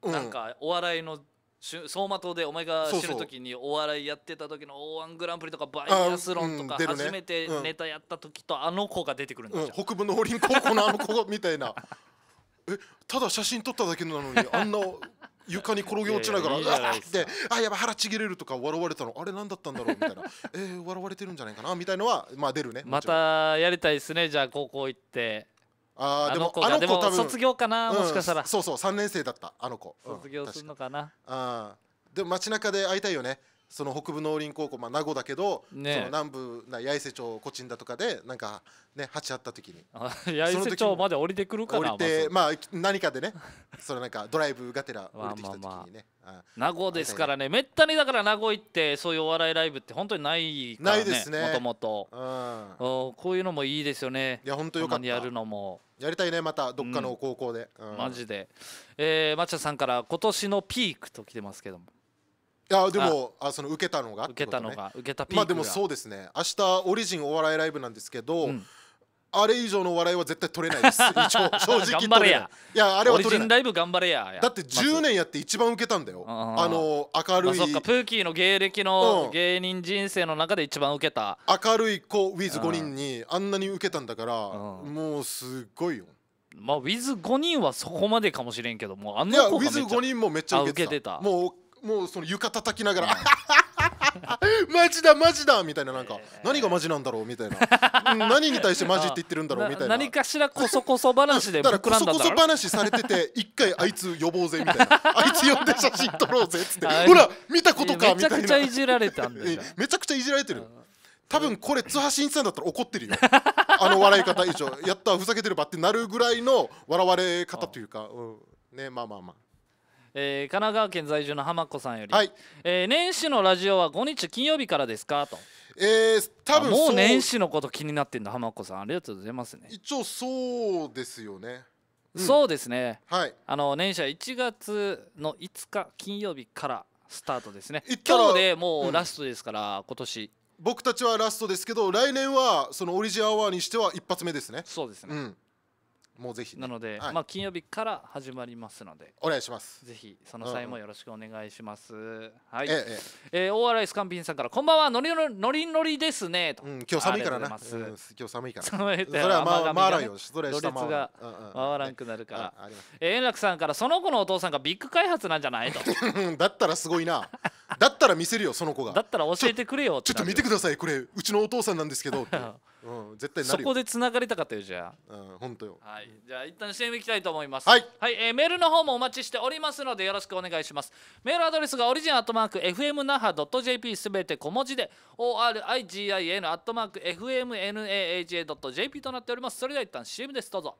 うなんかお笑いのしゅ走馬灯でお前が死ぬ時にお笑いやってた時の O−1 グランプリとかバイアスロンとか初めてネタやった時とあの子が出てくるんですよ、うん、北部農林高校のあの子みたいな えただ写真撮っただけなのに あんな床に転げ落ちながら「いやいやいいであやば腹ちぎれる」とか笑われたのあれ何だったんだろうみたいな「えー、笑われてるんじゃないかな」みたいのはまあ出るねまたやりたいですねじゃあ高校行って。ああでもあの子多分卒業かな、もしかしたらそうそう3年生だったあの子卒業するのかな、うん、でも街中で会いたいよねその北部農林高校、まあ、名護だけど、ね、その南部な八重瀬町コチンだとかでなんかね鉢あった時に八重瀬町まで降りてくるかな降りて、まあ、何かでね それなんかドライブがてら降りてきた時にね、まあまあ、名護ですからねめったにだから名護行ってそういうお笑いライブって本当にないから、ね、ないですねもともとこういうのもいいですよねいや本当よかったやるのもやりたいねまたどっかの高校で、うんうん、マジで、えー、町田さんから今年のピークと来てますけどもやでもあその受けたのが、ね、受けたのが受けたピークまあでもそうですね明日オリジンお笑いライブなんですけど、うんあれ以上の笑いは絶対取れないです。正直取れない。いやあれは取れない。ライブ頑張れや。だって10年やって一番受けたんだよ。あの明るい。まあ、プーキーの芸歴の芸人人生の中で一番受けた。明るい子ウィズ5人にあんなに受けたんだから、もうすごいよ。まあウィズ5人はそこまでかもしれんけどもあの子がめっちゃウィズ5人もめっちゃ受けてた。もうもうその床叩きながら、マジだマジだみたいななんか、何がマジなんだろうみたいな何に対してマジって言ってるんだろう みたいな何かしらこそこそ話でだからこそこそ話されてて一回あいつ呼ぼうぜみたいな あいつ呼んで写真撮ろうぜっつってほら見たことかみたいなめちゃくちゃいじられたんめちゃくちゃいじられてる多分これ津波一さんだったら怒ってるよあの笑い方以上やったふざけてるばってなるぐらいの笑われ方というか、うん、ねまあまあまあえー、神奈川県在住の浜子さんより、はいえー、年始のラジオは5日金曜日からですかとえー、多分もう年始のこと気になってんだ浜子さんありがとうございますね一応そうですよね、うん、そうですねはいあの年始は1月の5日金曜日からスタートですね今日でもうラストですから、うん、今年僕たちはラストですけど来年はそのオリジンアワーにしては一発目ですねそうですね、うんもうぜひ、ね、なので、はい、まあ金曜日から始まりますのでお願いしますぜひその際もよろしくお願いします、うんはい、えええー、大洗スカンピンさんからこんばんはノリノリノリですねと、うん、今日寒いからな、うん、今日寒いからそれはまあ、回らんよそれは下回が回らんくなるから、うんうん、え円楽さんからその子のお父さんがビッグ開発なんじゃないと だったらすごいなだったら見せるよその子がだったら教えてくれよちょっと見てくださいこれうちのお父さんなんですけど うん、絶対なそるよこでつながりたかったよじゃあうん本当よはいじゃあ一旦 CM いきたいと思いますはい、えーメールの方もお待ちしておりますのでよろしくお願いしますメールアドレスがオリジンアットマーク FMNAHA.jp すべて小文字で ORIGIN アットマーク FMNAHA.jp となっておりますそれでは一旦 CM ですどうぞ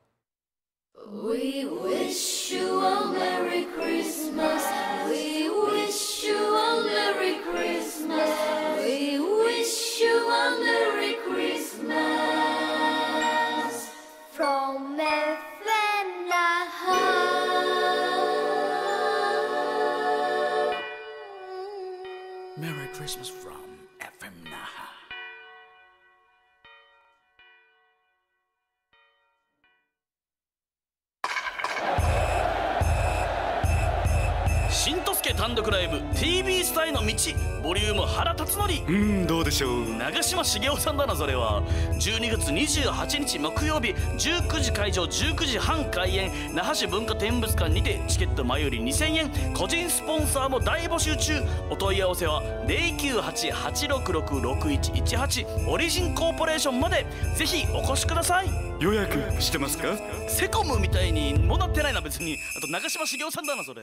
We wish you a Merry Christmas. We wish you a Merry Christmas. We Christmas 単独ライブ TV スタイの道ボリューム原辰徳うんどうでしょう長嶋茂雄さんだなそれは12月28日木曜日19時会場19時半開演那覇市文化展物館にてチケット前より2000円個人スポンサーも大募集中お問い合わせは0988666118オリジンコーポレーションまでぜひお越しください予約してますかセコムみたいにもなってないな別にあと長嶋茂雄さんだなそれ。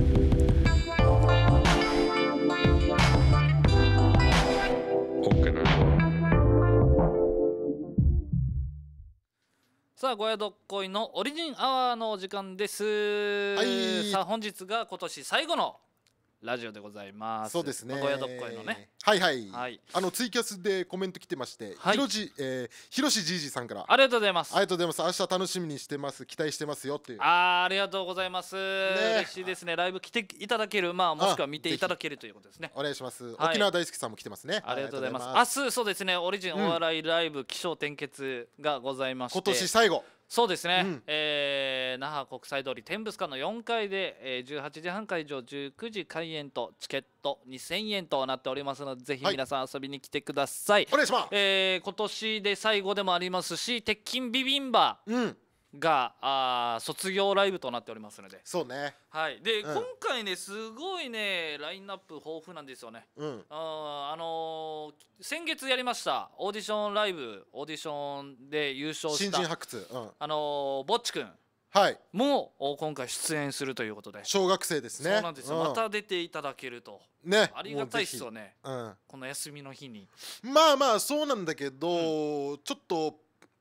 さあ、ゴヤドッコイのオリジンアワーのお時間です。はいさあ、本日が今年最後のラジオでございます。そうですね。小屋どっこいのね。はいはい。はい、あのツイキャスでコメント来てまして、はい、ひろじ、えー、ひろしじいじさんから。ありがとうございます。ありがとうございます。明日楽しみにしてます。期待してますよっていう。ああ、ありがとうございます、ね。嬉しいですね。ライブ来ていただける、まあもしくは見ていただけるということですね。お願いします、はい、沖縄大好きさんも来てますね。ありがとうございます。明日そうですね。オリジンお笑いライブ、うん、気象転結がございます。今年最後。そうですね、うん、えー、那覇国際通り天物館の4階で、えー、18時半会場19時開演とチケット2000円となっておりますのでぜひ皆さん遊びに来てください、はい、お願いします、えー、今年で最後でもありますし鉄筋ビビンバ、うんがあ卒業ライブとなっておりますのでそうねはいで、うん、今回ねすごいねラインナップ豊富なんですよね、うん、ああのー、先月やりましたオーディションライブオーディションで優勝した新人発掘、うん、あのー、ぼっちくんはい、も今回出演するということで小学生ですねそうなんですよ、うん、また出ていただけるとねありがたいっすよね、うん、この休みの日にまあまあそうなんだけど、うん、ちょっと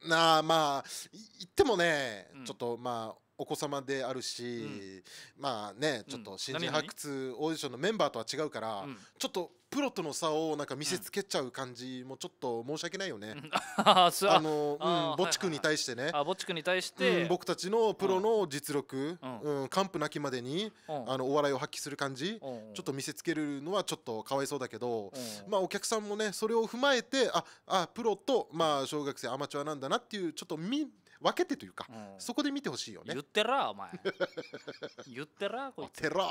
なあまあ言ってもね、うん、ちょっとまあお子様であるし、まあねちょっと新人発掘オーディションのメンバーとは違うから、ちょっとプロとの差をなんか見せつけちゃう感じもちょっと申し訳ないよね。あのうんぼっちくんに対してね。あぼっちくんに対して、僕たちのプロの実力、うん完膚なきまでに、あのお笑いを発揮する感じ、ちょっと見せつけるのはちょっとかわいそうだけど、まあお客さんもねそれを踏まえてああプロとまあ小学生アマチュアなんだなっていうちょっと見分けてというか、そこで見てほしいよね言ってらお前 言ってらこいつてら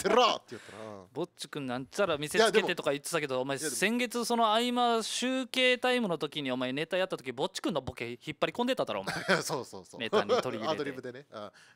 てらって言ったらぼっちくんなんちゃら見せつけてとか言ってたけどお前先月その合間集計タイムの時にお前ネタやった時ぼっちくんのボケ引っ張り込んでただろお前 そうそうそうネタに取り入れてアドリブでね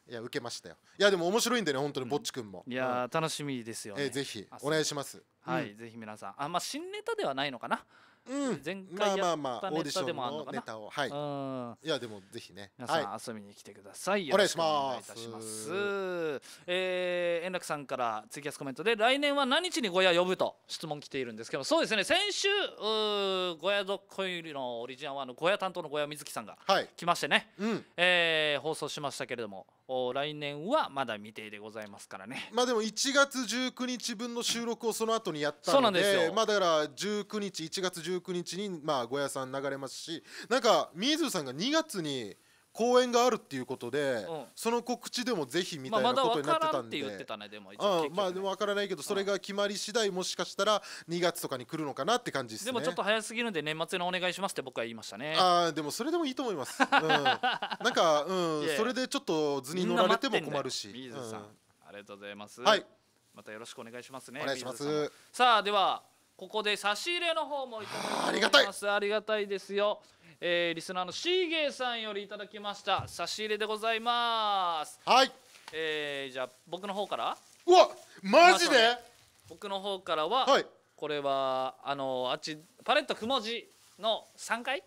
いや受けましたよいやでも面白いんでね本当にぼっちくんも、うん、いや、楽しみですよね、えー、ぜひお願いしますはい、うん、ぜひ皆さんあまあ新ネタではないのかなうん、前回やったネタでもあるのかな、まあまあはい、いやでもぜひね皆さん遊びに来てください、はい、お願いしますいいえー、円楽さんからツイキャスコメントで来年は何日に小屋呼ぶと質問来ているんですけどそうですね先週小屋どっこいのオリジナルの小屋担当の小屋瑞希さんが来ましてね、はい、うん、えー、放送しましたけれども来年はまだ未定でございますからねまあでも1月19日分の収録をその後にやったのでそうなんですよまあだから19日1月19 19日にまあゴヤさん流れますしなんかみーずさんが2月に公演があるっていうことで、うんその告知でもぜひみたいまあ、なまだこと分になかってたんで言ってたねでも一応、うん、まあ結ねでもわからないけどそれが決まり次第もしかしたら2月とかに来るのかなって感じですねでもちょっと早すぎるんで年末のお願いしますって僕は言いましたねああでもそれでもいいと思います、うん、なんか、うん それでちょっと図に乗られても困るしみんな待んださん、ありがとうございますはい、またよろしくお願いしますねお願いしまビさすさあではここで差し入れの方もいただいてありがたいありがたいですよえー、リスナーのシーゲーさんよりいただきました差し入れでございますはいえー、じゃあ僕の方からうわマジで、ね、僕の方からは、はい、これはあのあっちパレットくも字の3階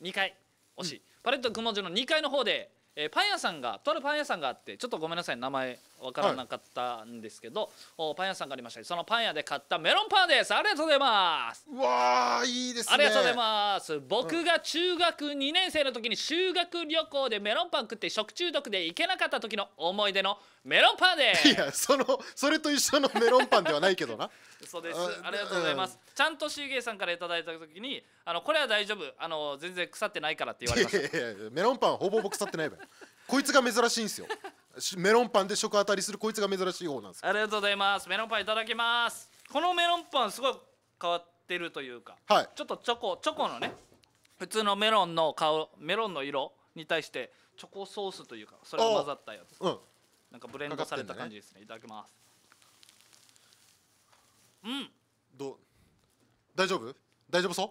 2階惜しい、うん、パレットくも字の2階の方で、えー、パン屋さんがとあるパン屋さんがあってちょっとごめんなさい名前分からなかったんですけど、はい、おパン屋さんがありましたそのパン屋で買ったメロンパンですありがとうございますわあいいです、ね、ありがとうございます僕が中学2年生の時に修学旅行でメロンパン食って食中毒で行けなかった時の思い出のメロンパンですいやそのそれと一緒のメロンパンではないけどなそうですありがとうございます、うん、ちゃんとシュゲイさんからいただいた時にあのこれは大丈夫あの全然腐ってないからって言われましたメロンパンほほぼ腐ってないわこいつが珍しいんですよメロンパンで食当たりするこいつが珍しい方なんですありがとうございますメロンパンいただきますこのメロンパンすごい変わってるというか、はい、ちょっとチョコチョコのね普通のメロンの顔メロンの色に対してチョコソースというかそれを混ざったやつ、うん、なんかブレンドされた感じですね、ね、いただきますうんどう大丈夫大丈夫そう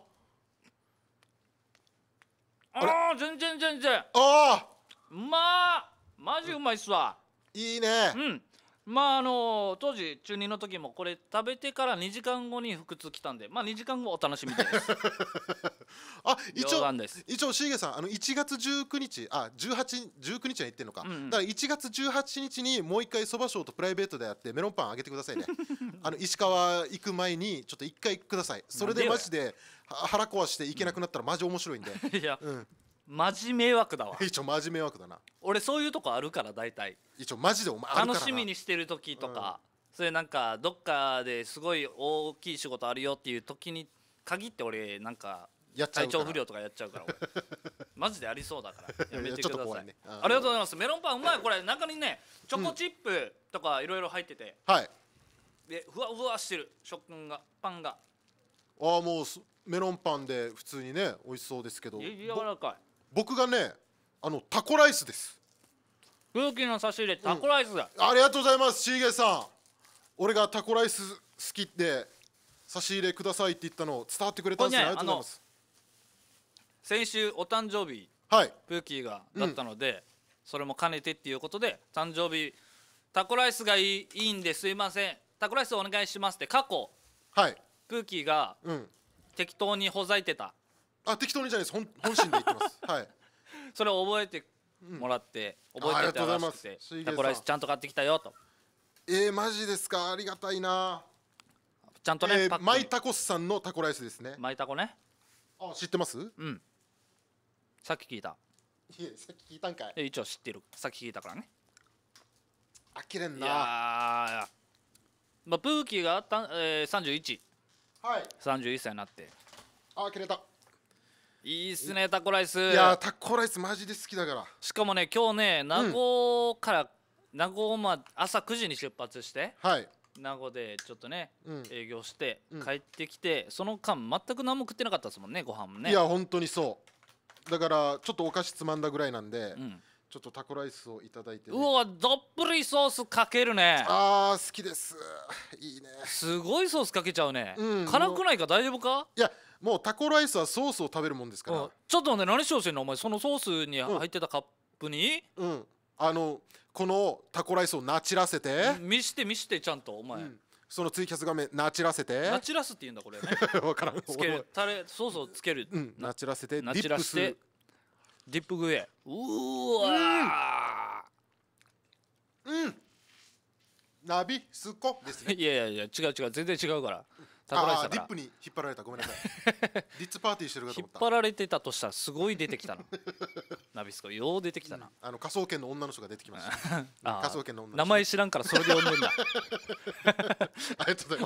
ああ全然全然ああうまあマジうまいっすわいいねうんまああの当時中2の時もこれ食べてから2時間後に腹痛来たんでまあ2時間後お楽しみです あ一応一応シーゲさんあの1月19日あ18 19日は言ってんのか、うんうん、だから1月18日にもう一回そばショーとプライベートでやってメロンパンあげてくださいね あの石川行く前にちょっと一回くださいそれでマジで腹壊して行けなくなったらマジ面白いんで いや、うんマジ迷惑だわ一応マジ迷惑だな俺そういうとこあるから大体一応マジでお前楽しみにしてる時とか、うん、それなんかどっかですごい大きい仕事あるよっていう時に限って俺なんか体調不良とかやっちゃうから俺 マジでありそうだからやめてくださいね、ありがとうございますメロンパンうまいこれ中にねチョコチップとかいろいろ入ってて、うん、はいでふわふわしてる食感がパンがああもうメロンパンで普通にね美味しそうですけど柔らかい僕がねあのタコライスです空気の差し入れタコライスだ、うん、ありがとうございますしげさん俺がタコライス好きって差し入れくださいって言ったの伝わってくれたんですねありがとうございます先週お誕生日はいプーキーがだったので、うん、それも兼ねてっていうことで誕生日タコライスがいいいいんですいませんタコライスお願いしますって過去はいプーキーが、うん、適当にほざいてたあ適当にじゃないです本本心で言ってます はいそれを覚えてもらって、うん、覚えててありがとうございますタコライスちゃんと買ってきたよとえー、マジですかありがたいなちゃんとね、えー、マイタコスさんのタコライスですねマイタコねあ知ってますうんさっき聞いたいやさっき聞いたんかい一応知ってるさっき聞いたからねあきれんなあまあ、プーキーがあった、えー、31はい31歳になってあきれたいいっすねタコライスいやタコライスマジで好きだからしかもね今日ね名護から、うん、名護ま朝9時に出発してはい名護でちょっとね、うん、営業して帰ってきて、その間全く何も食ってなかったですもんねご飯もねいや本当にそうだからちょっとお菓子つまんだぐらいなんで、うんちょっとタコライスをいただいて、ね、うわどっぷりソースかけるねあー好きですいいねすごいソースかけちゃうね、うん、辛くないか大丈夫かいやもうタコライスはソースを食べるもんですから、うん、ちょっとね何しようしてんのお前そのソースに入ってたカップにうん、あのこのタコライスをなちらせて見して見してちゃんとお前、そのツイキャス画面なちらせてなちらすって言うんだこれね分 からんつけるタレソースをつける、うん、なちらせてなちらしてディップグえうーわうん、うん、ナビスコですね いやいやいや違う違う全然違うからタコライスだディップに引っ張られたごめんなさい リッツパーティーしてるかと引っ張られてたとしたらすごい出てきたなナビスコよう出てきたな、うん、あの仮想研の女の人が出てきました 仮想研の女名前知らんからそれで呼んでんだ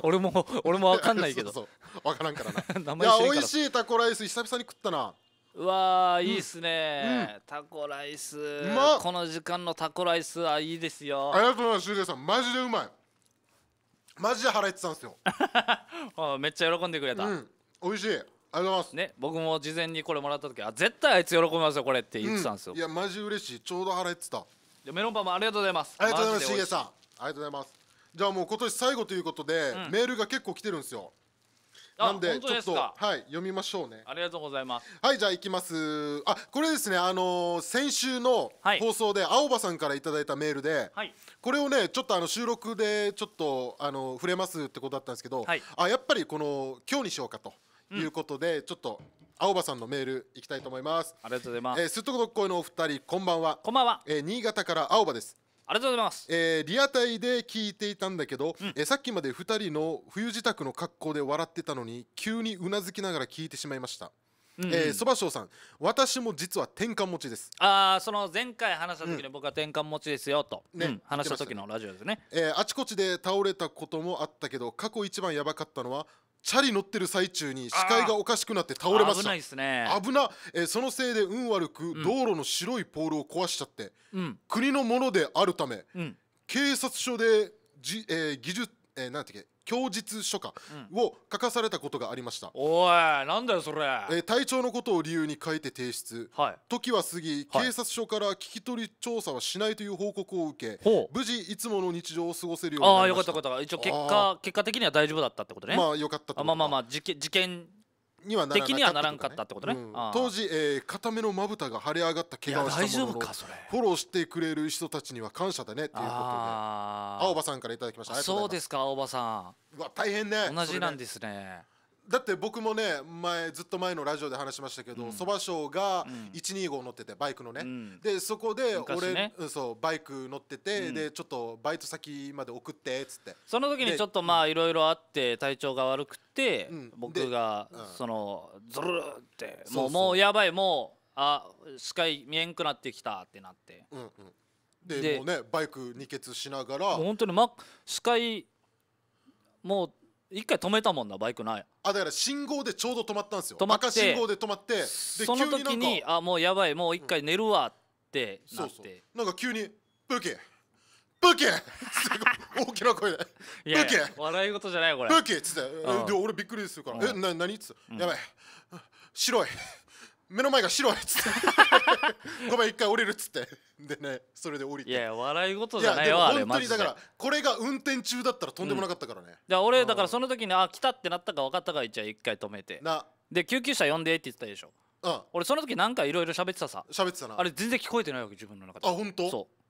俺も俺も分かんないけどそう分からんからな名前いや美味しいタコライス久々に食ったなうわいいっすね、うん、タコライス、ま、この時間のタコライスはいいですよありがとうございますシュウさんマジでうまいマジで腹減ってたんですよ あめっちゃ喜んでくれた、うん、美味しいありがとうございますね僕も事前にこれもらった時あ絶対あいつ喜びますよこれって言ってたんですよ、うん、いやマジ嬉しいちょうど腹減ってたメロンパンもありがとうございますありがとうございますしげさんありがとうございますじゃあもう今年最後ということで、うん、メールが結構来てるんですよなんでちょっとはい読みましょうねありがとうございますはいじゃあいきますあこれですねあのー、先週の放送で青葉さんからいただいたメールで、はい、これをねちょっとあの収録でちょっとあの触れますってことだったんですけど、はい、あやっぱりこの今日にしようかということで、うん、ちょっと青葉さんのメールいきたいと思いますありがとうございます、えー、すっとこどっこいのお二人こんばんはこんばんは、えー、新潟から青葉ですありがとうございます、えー、リアタイで聞いていたんだけど、うん、えさっきまで2人の冬支度の格好で笑ってたのに急にうなずきながら聞いてしまいましたそばしょうさん私も実は転換持ちですああその前回話した時に僕は転換持ちですよと、ね、うん、話した時のラジオですねね、えー、あちこちで倒れたこともあったけど過去一番やばかったのはチャリ乗ってる最中に視界がおかしくなって倒れました危ないですね危な、えー、そのせいで運悪く道路の白いポールを壊しちゃって、うん、国のものであるため、うん、警察署でじ、えー、技術えー、なんていう供述書かを書かされたことがありました、うん、おいなんだよそれ、えー、体調のことを理由に書いて提出、はい、時は過ぎ警察署から聞き取り調査はしないという報告を受け、はい、無事いつもの日常を過ごせるようになりましたああよかったよかった一応結果結果的には大丈夫だったってことねまあよかったまあまあまあ事件事件にはならなかった、ね、んかったってことね、うん、当時、えー、固めのまぶたが腫れ上がった怪我をしたもののフォローしてくれる人たちには感謝だねっていうことで青葉さんからいただきましたそうですか青葉さんうわ大変ね同じなんですねだって僕もね前ずっと前のラジオで話しましたけどそば賞が125乗っててバイクのね、うん、でそこで俺、ね、そうバイク乗ってて、うん、でちょっとバイト先まで送ってっつってその時にちょっとまあいろいろあって体調が悪くて、うん、僕がそのズルってもうもうやばいもうあ視界見えんくなってきたってなって、うんうん、でもうねバイク二欠しながら本当に、ま、視界もう一回止めたもんなバイクないあだから信号でちょうど止まったんですよ止まって赤信号で止まってその時にあもうやばいもう一回寝るわってなって、うん、そうそうなんか急に「ブケブケ!」大きな声で「ブケ!」笑い事じゃないこれ「ブケ!」っつって、うん、で俺びっくりするから「うん、えな何?」っつって、やばい白い」目の前が白いっつって ごめん一回降りるっつってでねそれで降りていや笑い事じゃないわあれマジでだからこれが運転中だったらとんでもなかったからね、うん、じゃ俺だからその時にあ来たってなったか分かったから一応一回止めてなで救急車呼んでって言ってたでしょうん、俺その時なんかいろいろ喋ってたさ喋ってたなあれ全然聞こえてないわけ自分の中であ本当そう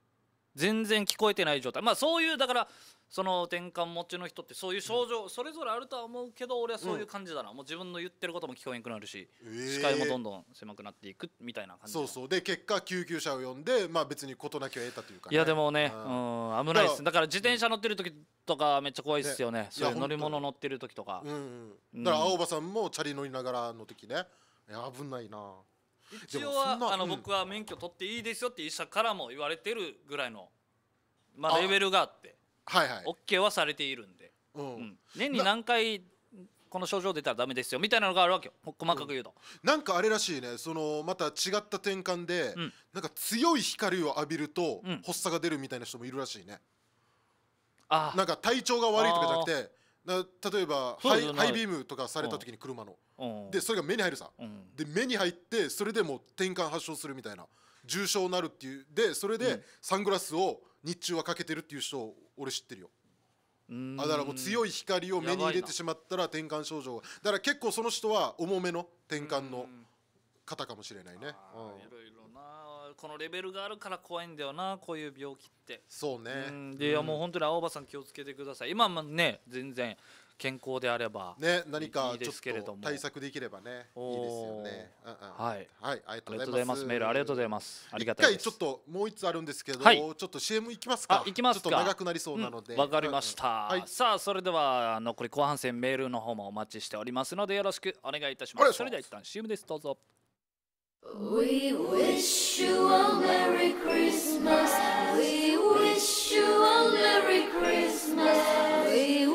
全然聞こえてない状態まあそういうだからその転換持ちの人ってそういう症状、それぞれあるとは思うけど俺はそういう感じだな、もう自分の言ってることも聞こえなくなるし、視界もどんどん狭くなっていくみたいな感じそうそうで結果救急車を呼んでまあ別に事なきを得たというか、いやでもね、うん危ないですだから自転車乗ってる時とかめっちゃ怖いっすよねそういう乗り物乗ってる時とか、うんだから青葉さんもチャリ乗りながらの時ね危ないな一応はあの、僕は免許取っていいですよって医者からも言われてるぐらいの、まあ、レベルがあってはいはい OK はされているんで、うん年に何回この症状出たらダメですよみたいなのがあるわけよ細かく言うと、うん、なんかあれらしいねそのまた違った転換で、うん、なんか強い光を浴びると、うん、発作が出るみたいな人もいるらしいねあなんか体調が悪いとかじゃなくて例えばハイハイビームとかされた時に車のでそれが目に入るさ、で目に入ってそれでもう転換発症するみたいな重症になるっていうでそれでサングラスを日中はかけてるっていう人俺知ってるよあだからもう強い光を目に入れてしまったら転換症状がだから結構その人は重めの転換の方かもしれないね、いろいろなこのレベルがあるから怖いんだよなこういう病気ってそうねで、や、もう本当に青葉さん気をつけてください今もね全然健康であればね何か対策できればねいいですよね、うんうん、はい、はい、ありがとうございますメールありがとうございますありがたいですちょっともう一つあるんですけど、はい、ちょっと CM いきますかいきますちょっと長くなりそうなのでわ、うん、かりました、うんうんはい、さあそれでは残り後半戦メールの方もお待ちしておりますのでよろしくお願いいたしますそれでは一旦 CM ですどうぞ We wish you a Merry Christmas We wish you a Merry Christmas We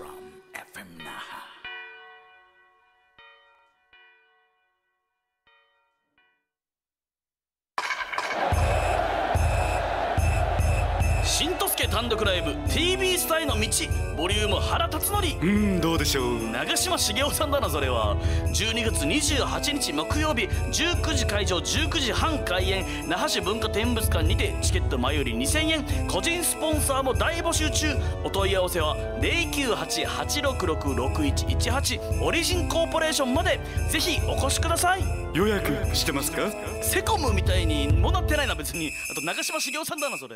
ライブ TV スタイの道ボリューム原辰徳うんどうでしょう長嶋茂雄さんだなそれは12月28日木曜日19時会場19時半開演那覇市文化展物館にてチケット前より2000円個人スポンサーも大募集中お問い合わせは0988666118オリジンコーポレーションまでぜひお越しください予約してますかセコムみたいにもなってないな別にあと長嶋茂雄さんだなそれ。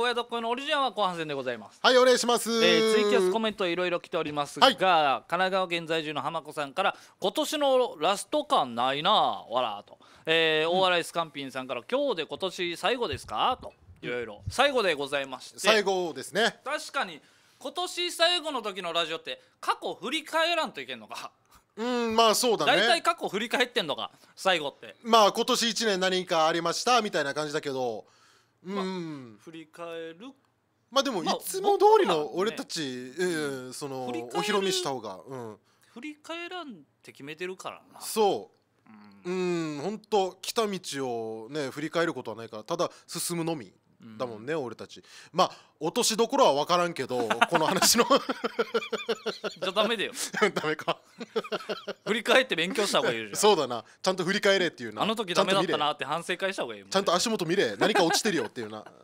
はゴコのオリジンは後半戦でございますはいお願いします、えー、ツイキャスコメントいろいろ来ておりますが、はい、神奈川県在住の浜子さんから今年のラスト感ないなわらと、えー、大洗スカンピンさんから、今日で今年最後ですかといろいろ最後でございまして最後ですね確かに今年最後の時のラジオって過去振り返らんといけんのかうんまあそうだね大体過去振り返ってんのか最後ってまあ今年1年何かありましたみたいな感じだけどまあ、振り返るまあでもいつも通りの俺たち、まあね、えー、そのお披露目した方が、うん、振り返らんって決めてるからなそううん本当来た道をね振り返ることはないからただ進むのみだもんね、うん、俺たちまあ落としどころは分からんけどこの話のじゃダメだよ ダメか振り返って勉強した方がいいじゃんそうだなちゃんと振り返れっていうなあの時ダメだったなって反省会した方がいいちゃんと足元見れ何か落ちてるよっていうな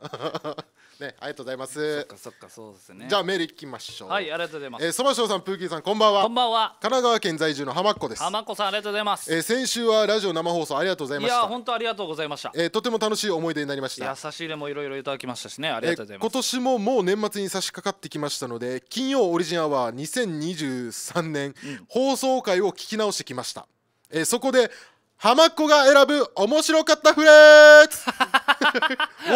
ねありがとうございますそっかそっかそうですねじゃあメールいきましょうはいありがとうございますえそばしょうさんプーキーさんこんばんはこんばんは神奈川県在住の浜っ子です浜っ子さんありがとうございます、えー、先週はラジオ生放送ありがとうございましたいや本当ありがとうございました、えー、とても楽しい思い出になりました優しいでもいろいろいただきましたしねありがとうございます、えー、今年もももう年末に差し掛かってきましたので金曜オリジンアワー2023年放送回を聞き直してきました、えー、そこで浜っ子が選ぶ面白かったフレー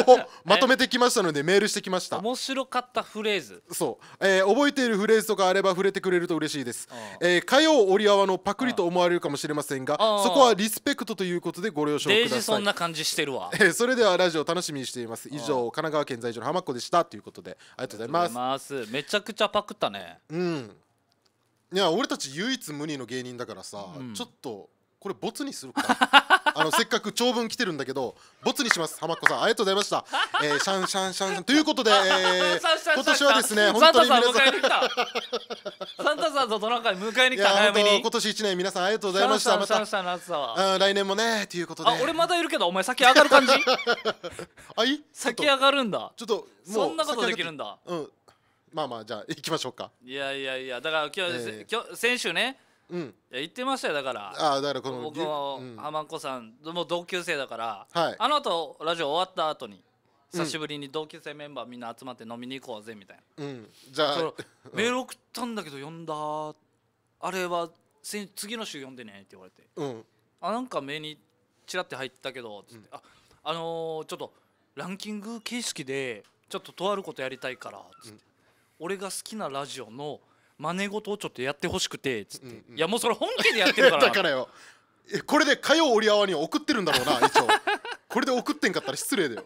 ズを まとめてきましたのでメールしてきました面白かったフレーズそう、えー、覚えているフレーズとかあれば触れてくれると嬉しいです、えー、火曜折りわのパクリと思われるかもしれませんがそこはリスペクトということでご了承くださいそんな感じしてるわ、えー、それではラジオ楽しみにしています以上神奈川県在住の浜っ子でしたということでありがとうございますめちゃくちゃパクったねうんいや俺たち唯一無二の芸人だからさ、うん、ちょっとこれボツにするか あのせっかく長文来てるんだけどボツにします浜っ子さんありがとうございました、えー、シャンシャンシャンシャンということで、えー、今年はですね本当に皆さんサンタさんとトナカイ迎えに来た早めに今年一年皆さんありがとうございましたまた来年もねということで俺まだいるけどお前先上がる感じあい先上がるんだちょっとそんなことできるんだうんまあまあじゃあ行きましょうかいやいやいやだから今日、えー、今日先週ねうん、言ってましたよだからあだからこの僕も浜子さんも同級生だから、はい、あの後ラジオ終わった後に久しぶりに同級生メンバーみんな集まって飲みに行こうぜみたいな、うん、じゃあ メール送ったんだけど呼んだあれは次の週読んでねって言われて、うん、あなんか目にちらって入ったけどっつって、うん、ああのー、ちょっとランキング形式でちょっととあることやりたいからっつって、うん、俺が好きなラジオの「真似事をちょっとやってほしくてつって、うんうん、いやもうそれ本気でやってるから だからよこれで火曜折り合わに送ってるんだろうな一応 これで送ってんかったら失礼だよ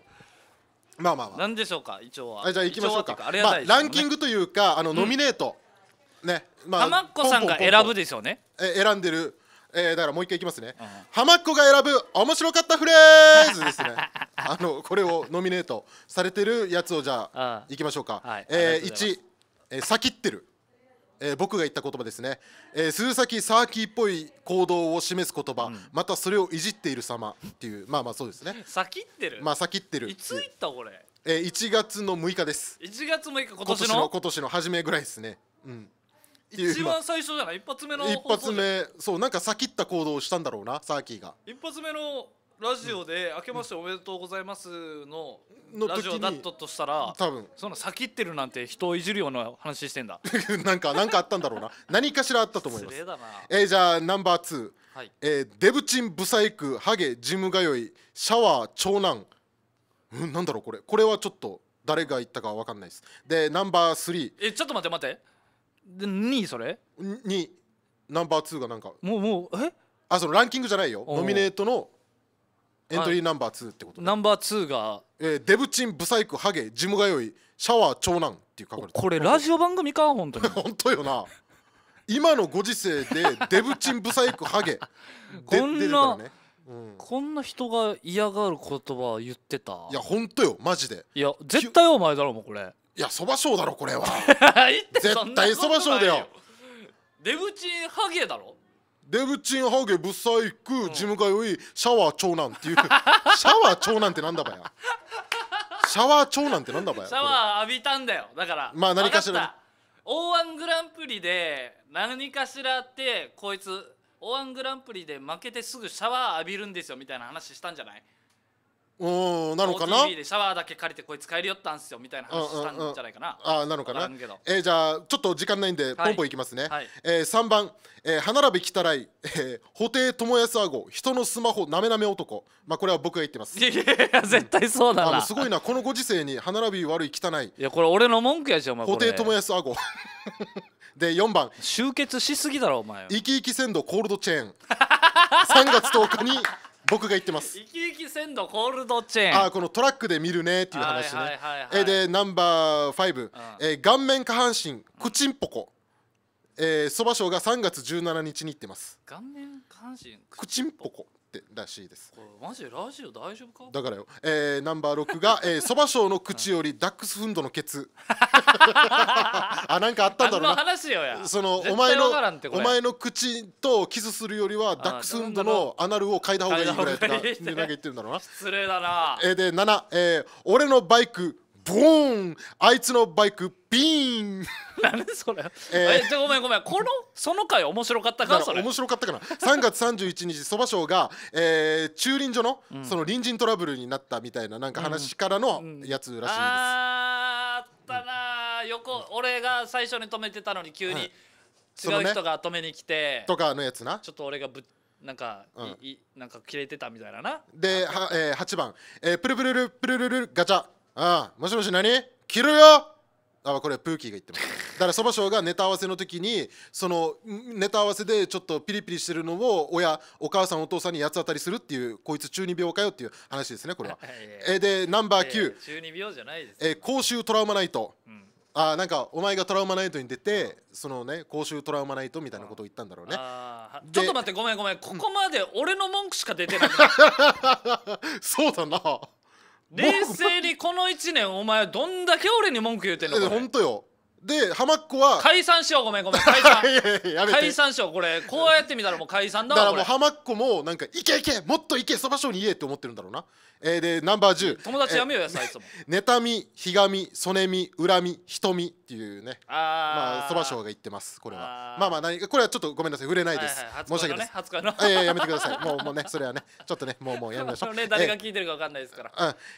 まあまあまあ何でしょうか一応はじゃあ行きましょうか、ね、まあ、ランキングというかあのノミネート、うん、ねまあ浜っ子さんが選ぶですよねえ選んでるえー、だからもう一回いきますね、うん、浜っ子が選ぶ面白かったフレーズですね あのこれをノミネートされてるやつをじゃあいきましょうか、はい、えー、1、えー、先ってるえー、僕が言った言葉ですね、えー、鈴崎サーキーっぽい行動を示す言葉、うん、またそれをいじっている様っていうまあまあそうですね先ってるまあ先ってるいつ行ったこれ、えー、1月の6日です1月6日今年の今年の初めぐらいですねうん一番最初じゃない一発目の一発目そうなんか先った行動をしたんだろうなサーキーが一発目のラジオで「明けましておめでとうございます」ののラジオだったとしたら多分その先ってるなんて人をいじるような話してんだ なんかなんかあったんだろうな 何かしらあったと思いますえー、じゃあナンバー2、はいえー、デブチンブサイクハゲジム通いシャワー長男うんなんだろうこれこれはちょっと誰が言ったかわかんないですでナンバー3えちょっと待って待ってで2それ 2, 2ナンバー2がなんかもうもうえあそのランキングじゃないよノミネートのエントリーナンバー2ってことナンバー2が、えー、デブチンブサイクハゲジム通いシャワー長男っていう書かれてこれラジオ番組か本当に 本当よな今のご時世で デブチンブサイクハゲ こんな、ねうん、こんな人が嫌がる言葉言ってたいや本当よマジでいや絶対お前だろもうこれいやそば賞だろこれは絶対そば賞だよデブチンハゲだろデブチンハゲブサイクジム通いシャワー長男っていう シャワー長男ってなんだばやシャワー長男ってなんだばやシャワー浴びたんだよだからまあ何かしら O1 グランプリで何かしらってこいつ O1 グランプリで負けてすぐシャワー浴びるんですよみたいな話したんじゃないうんなのかな o t でシャワーだけ借りてこいつ帰りよったんすよみたいな話したんじゃないかな、あなのかなえー、じゃあちょっと時間ないんで、ポンポンいきますね、はいはい、えー、3番、えー、歯並び汚い、えー、布袋寅泰あご人のスマホなめなめ男まあこれは僕が言ってますいやいや絶対そうだな、うん、すごいなこのご時世に歯並び悪い汚いいやこれ俺の文句やしお前布袋寅泰あご で4番集結しすぎだろお前生き生き鮮度コールドチェーン3月10日に僕が言ってます生き生き鮮度コールドチェーンああこのトラックで見るねっていう話ね、はいはいはいはいえでナンバー5、うんえー顔面下半身くちんぽこえーそば、賞が3月17日に行ってます顔面下半身くちんぽこってらしいですこれマジでラジオ大丈夫かだからよ、えー、ナンバー6が そば賞の口よりダックスフンドのケツ あなんかあったんだろうなそのお前のお前の口とキスするよりはダックスフンドのアナルを嗅いだ方がいいぐらいとか投げてるんだろうな失礼だな、えで7、えー、俺のバイクボーンあいつのバイクビーン何それ、えー、じゃごめんごめんこのその回面白かったかそれ面白かったかな3月31日そば賞が、えー、駐輪所の、うん、その隣人トラブルになったみたいななんか話からのやつらしいです、うんうん、あったな横俺が最初に止めてたのに急に違う人が止めに来て、ね、とかのやつなちょっと俺がぶっなんか、うん、いなんか切れてたみたいななでは、えー、8番、えー「プルプルルプルルルガチャああもしもし何着るよあこれプーキーが言ってますだからそばしがネタ合わせの時にそのネタ合わせでちょっとピリピリしてるのを親お母さんお父さんに八つ当たりするっていうこいつ中二病かよっていう話ですねこれは えでナンバー9中二病じゃないですえ公衆トラウマナイト、うんあなんかお前がトラウマナイトに出て、そのね公衆トラウマナイトみたいなことを言ったんだろうねちょっと待ってごめんごめんここまで俺の文句しか出てない そうだな冷静にこの1年お前どんだけ俺に文句言うてんのこれ本当よで浜っ子は解散しようごめんごめん解散 解散しようこれこうやってみたらもう解散だわだからもう浜っ子もなんか「いけいけもっといけそばしょに言え」って思ってるんだろうなえー、でナンバー10友達やめようやさいつも妬みひがみそねみ恨み瞳っていうねあまあそば賞が言ってますこれはまあまあ何かこれはちょっとごめんなさい触れないです、はいはい、申し訳ないです初恋の、ね、えやめてくださいもうもうねそれはねちょっとねもうもうやめましょう、ね、誰が聞いてるか分かんないですから、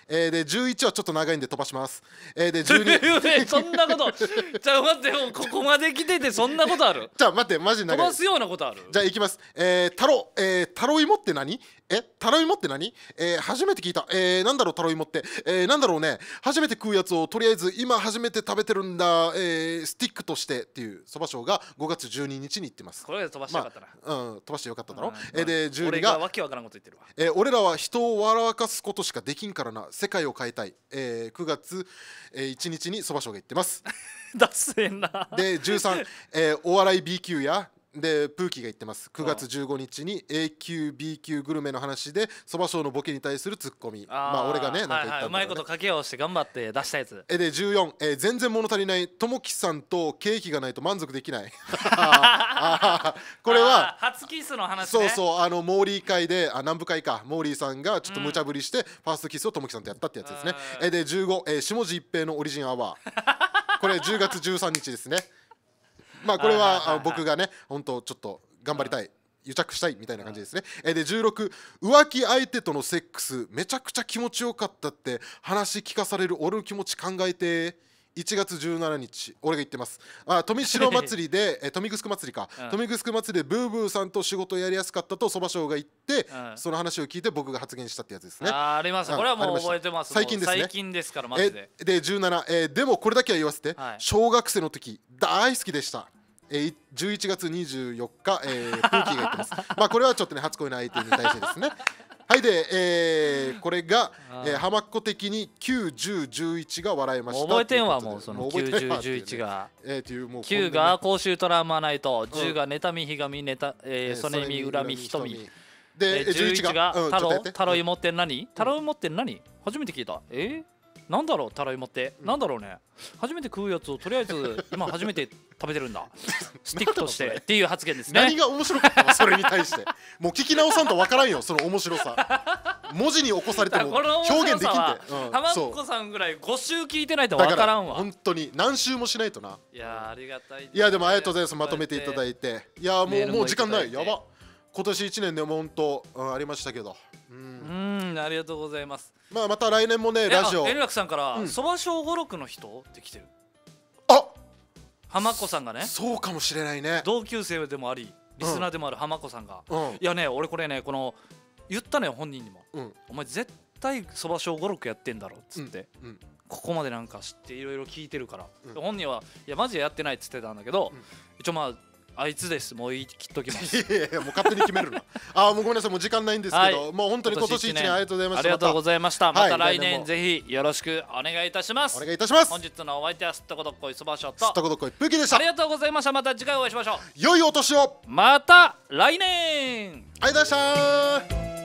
えー、うん、えー、で11はちょっと長いんで飛ばしますえー、で12 そんなことじゃあ待ってもうここまで来ててそんなことある じゃあ待ってマジ長い飛ばすようなことあるじゃあいきますえー、太郎えー、太郎芋って何えタロイモって何えー、初めて聞いた。えー、なんだろう、タロイモって。えー、なんだろうね。初めて食うやつを、とりあえず、今初めて食べてるんだ、えー、スティックとしてっていう、そばーが5月12日に行ってます。これで飛ばしてよかったな、まあ、うん、飛ばしてよかっただろ。うえー、で、12が。わけわからんこと言ってるわ。えー、俺らは人を笑かすことしかできんからな。世界を変えたい。えー、9月、え1日にそばーが行ってます。せ な。で、13、えー、お笑い B 級や、でプーキーが言ってます9月15日に A 級 B 級グルメの話でそば賞のボケに対するツッコミまあ俺がねなんか言ったんだ、ねはいはい、うまいこと掛け合わせて頑張って出したやつえで14、えー、全然物足りないともきさんとケーキがないと満足できない これは初キスの話、ね、そうそうあのモーリー会であ南部会かモーリーさんがちょっと無茶ぶりして、うん、ファーストキスをともきさんとやったってやつですねえで15、えー、下地一平のオリジンアワーこれ10月13日ですねまあこれは僕がね本当ちょっと頑張りたい癒着したいみたいな感じですね、えで16浮気相手とのセックスめちゃくちゃ気持ちよかったって話聞かされる俺の気持ち考えて1月17日俺が言ってますあ富城祭りで え富城祭りか、うん、富城祭りでブーブーさんと仕事やりやすかったとそば賞が言って、うん、その話を聞いて僕が発言したってやつですねああります、これはもう覚えてます最近ですね最近ですからマジでで17、えー、でもこれだけは言わせて、はい、小学生の時大好きでしたえー、11月24日、えー、プーキーが言ってます。まあこれはちょっとね初恋の相手に対してですね。はいで、えー、これが、えー、浜っ子的に9、10、11が笑いました覚えてんわもうその9、10、1が、えー、というもう9が公衆トラウマナイト10が妬み、ひがみ、ねたえー、そねみ、恨み、瞳で、11が、うん、太郎、太持って何太郎持って何初めて聞いたえーなんだろうたらいモって、うん、なんだろうね初めて食うやつをとりあえず 今初めて食べてるんだスティックとしてっていう発言ですね何が面白かったのそれに対してもう聞き直さんと分からんよその面白さ文字に起こされても表現できんてうん、子さんぐらい5週聞いてないと分からんわ本当に何週もしないとないやありがたい、いやでもありがとうございますまとめていただいていやもうもう時間ないやば今年1年でも本当、うん、ありましたけどうんありがとうございますまあまた来年もねラジオ円楽さんからそば小五六の人って来てるあ浜子さんがねそうかもしれないね同級生でもありリスナーでもある浜子さんが、いやね俺これねこの言ったのよ本人にも、お前絶対そば小五六やってんだろっつって、ここまでなんか知っていろいろ聞いてるから、本人はいやマジでやってないっつってたんだけど、一応まああいつですもう言い切っときますいやいやもう勝手に決めるなあもうごめんなさいもう時間ないんですけど、はい、もう本当に今年一年ありがとうございましたありがとうございましたまた来年ぜひよろしくお願いいたしますお願いいたします本日のお相手はすっとことっこいそばしょとすっとことっこいプーでしたありがとうございましたまた次回お会いしましょう良いお年をまた来年ありがとうございました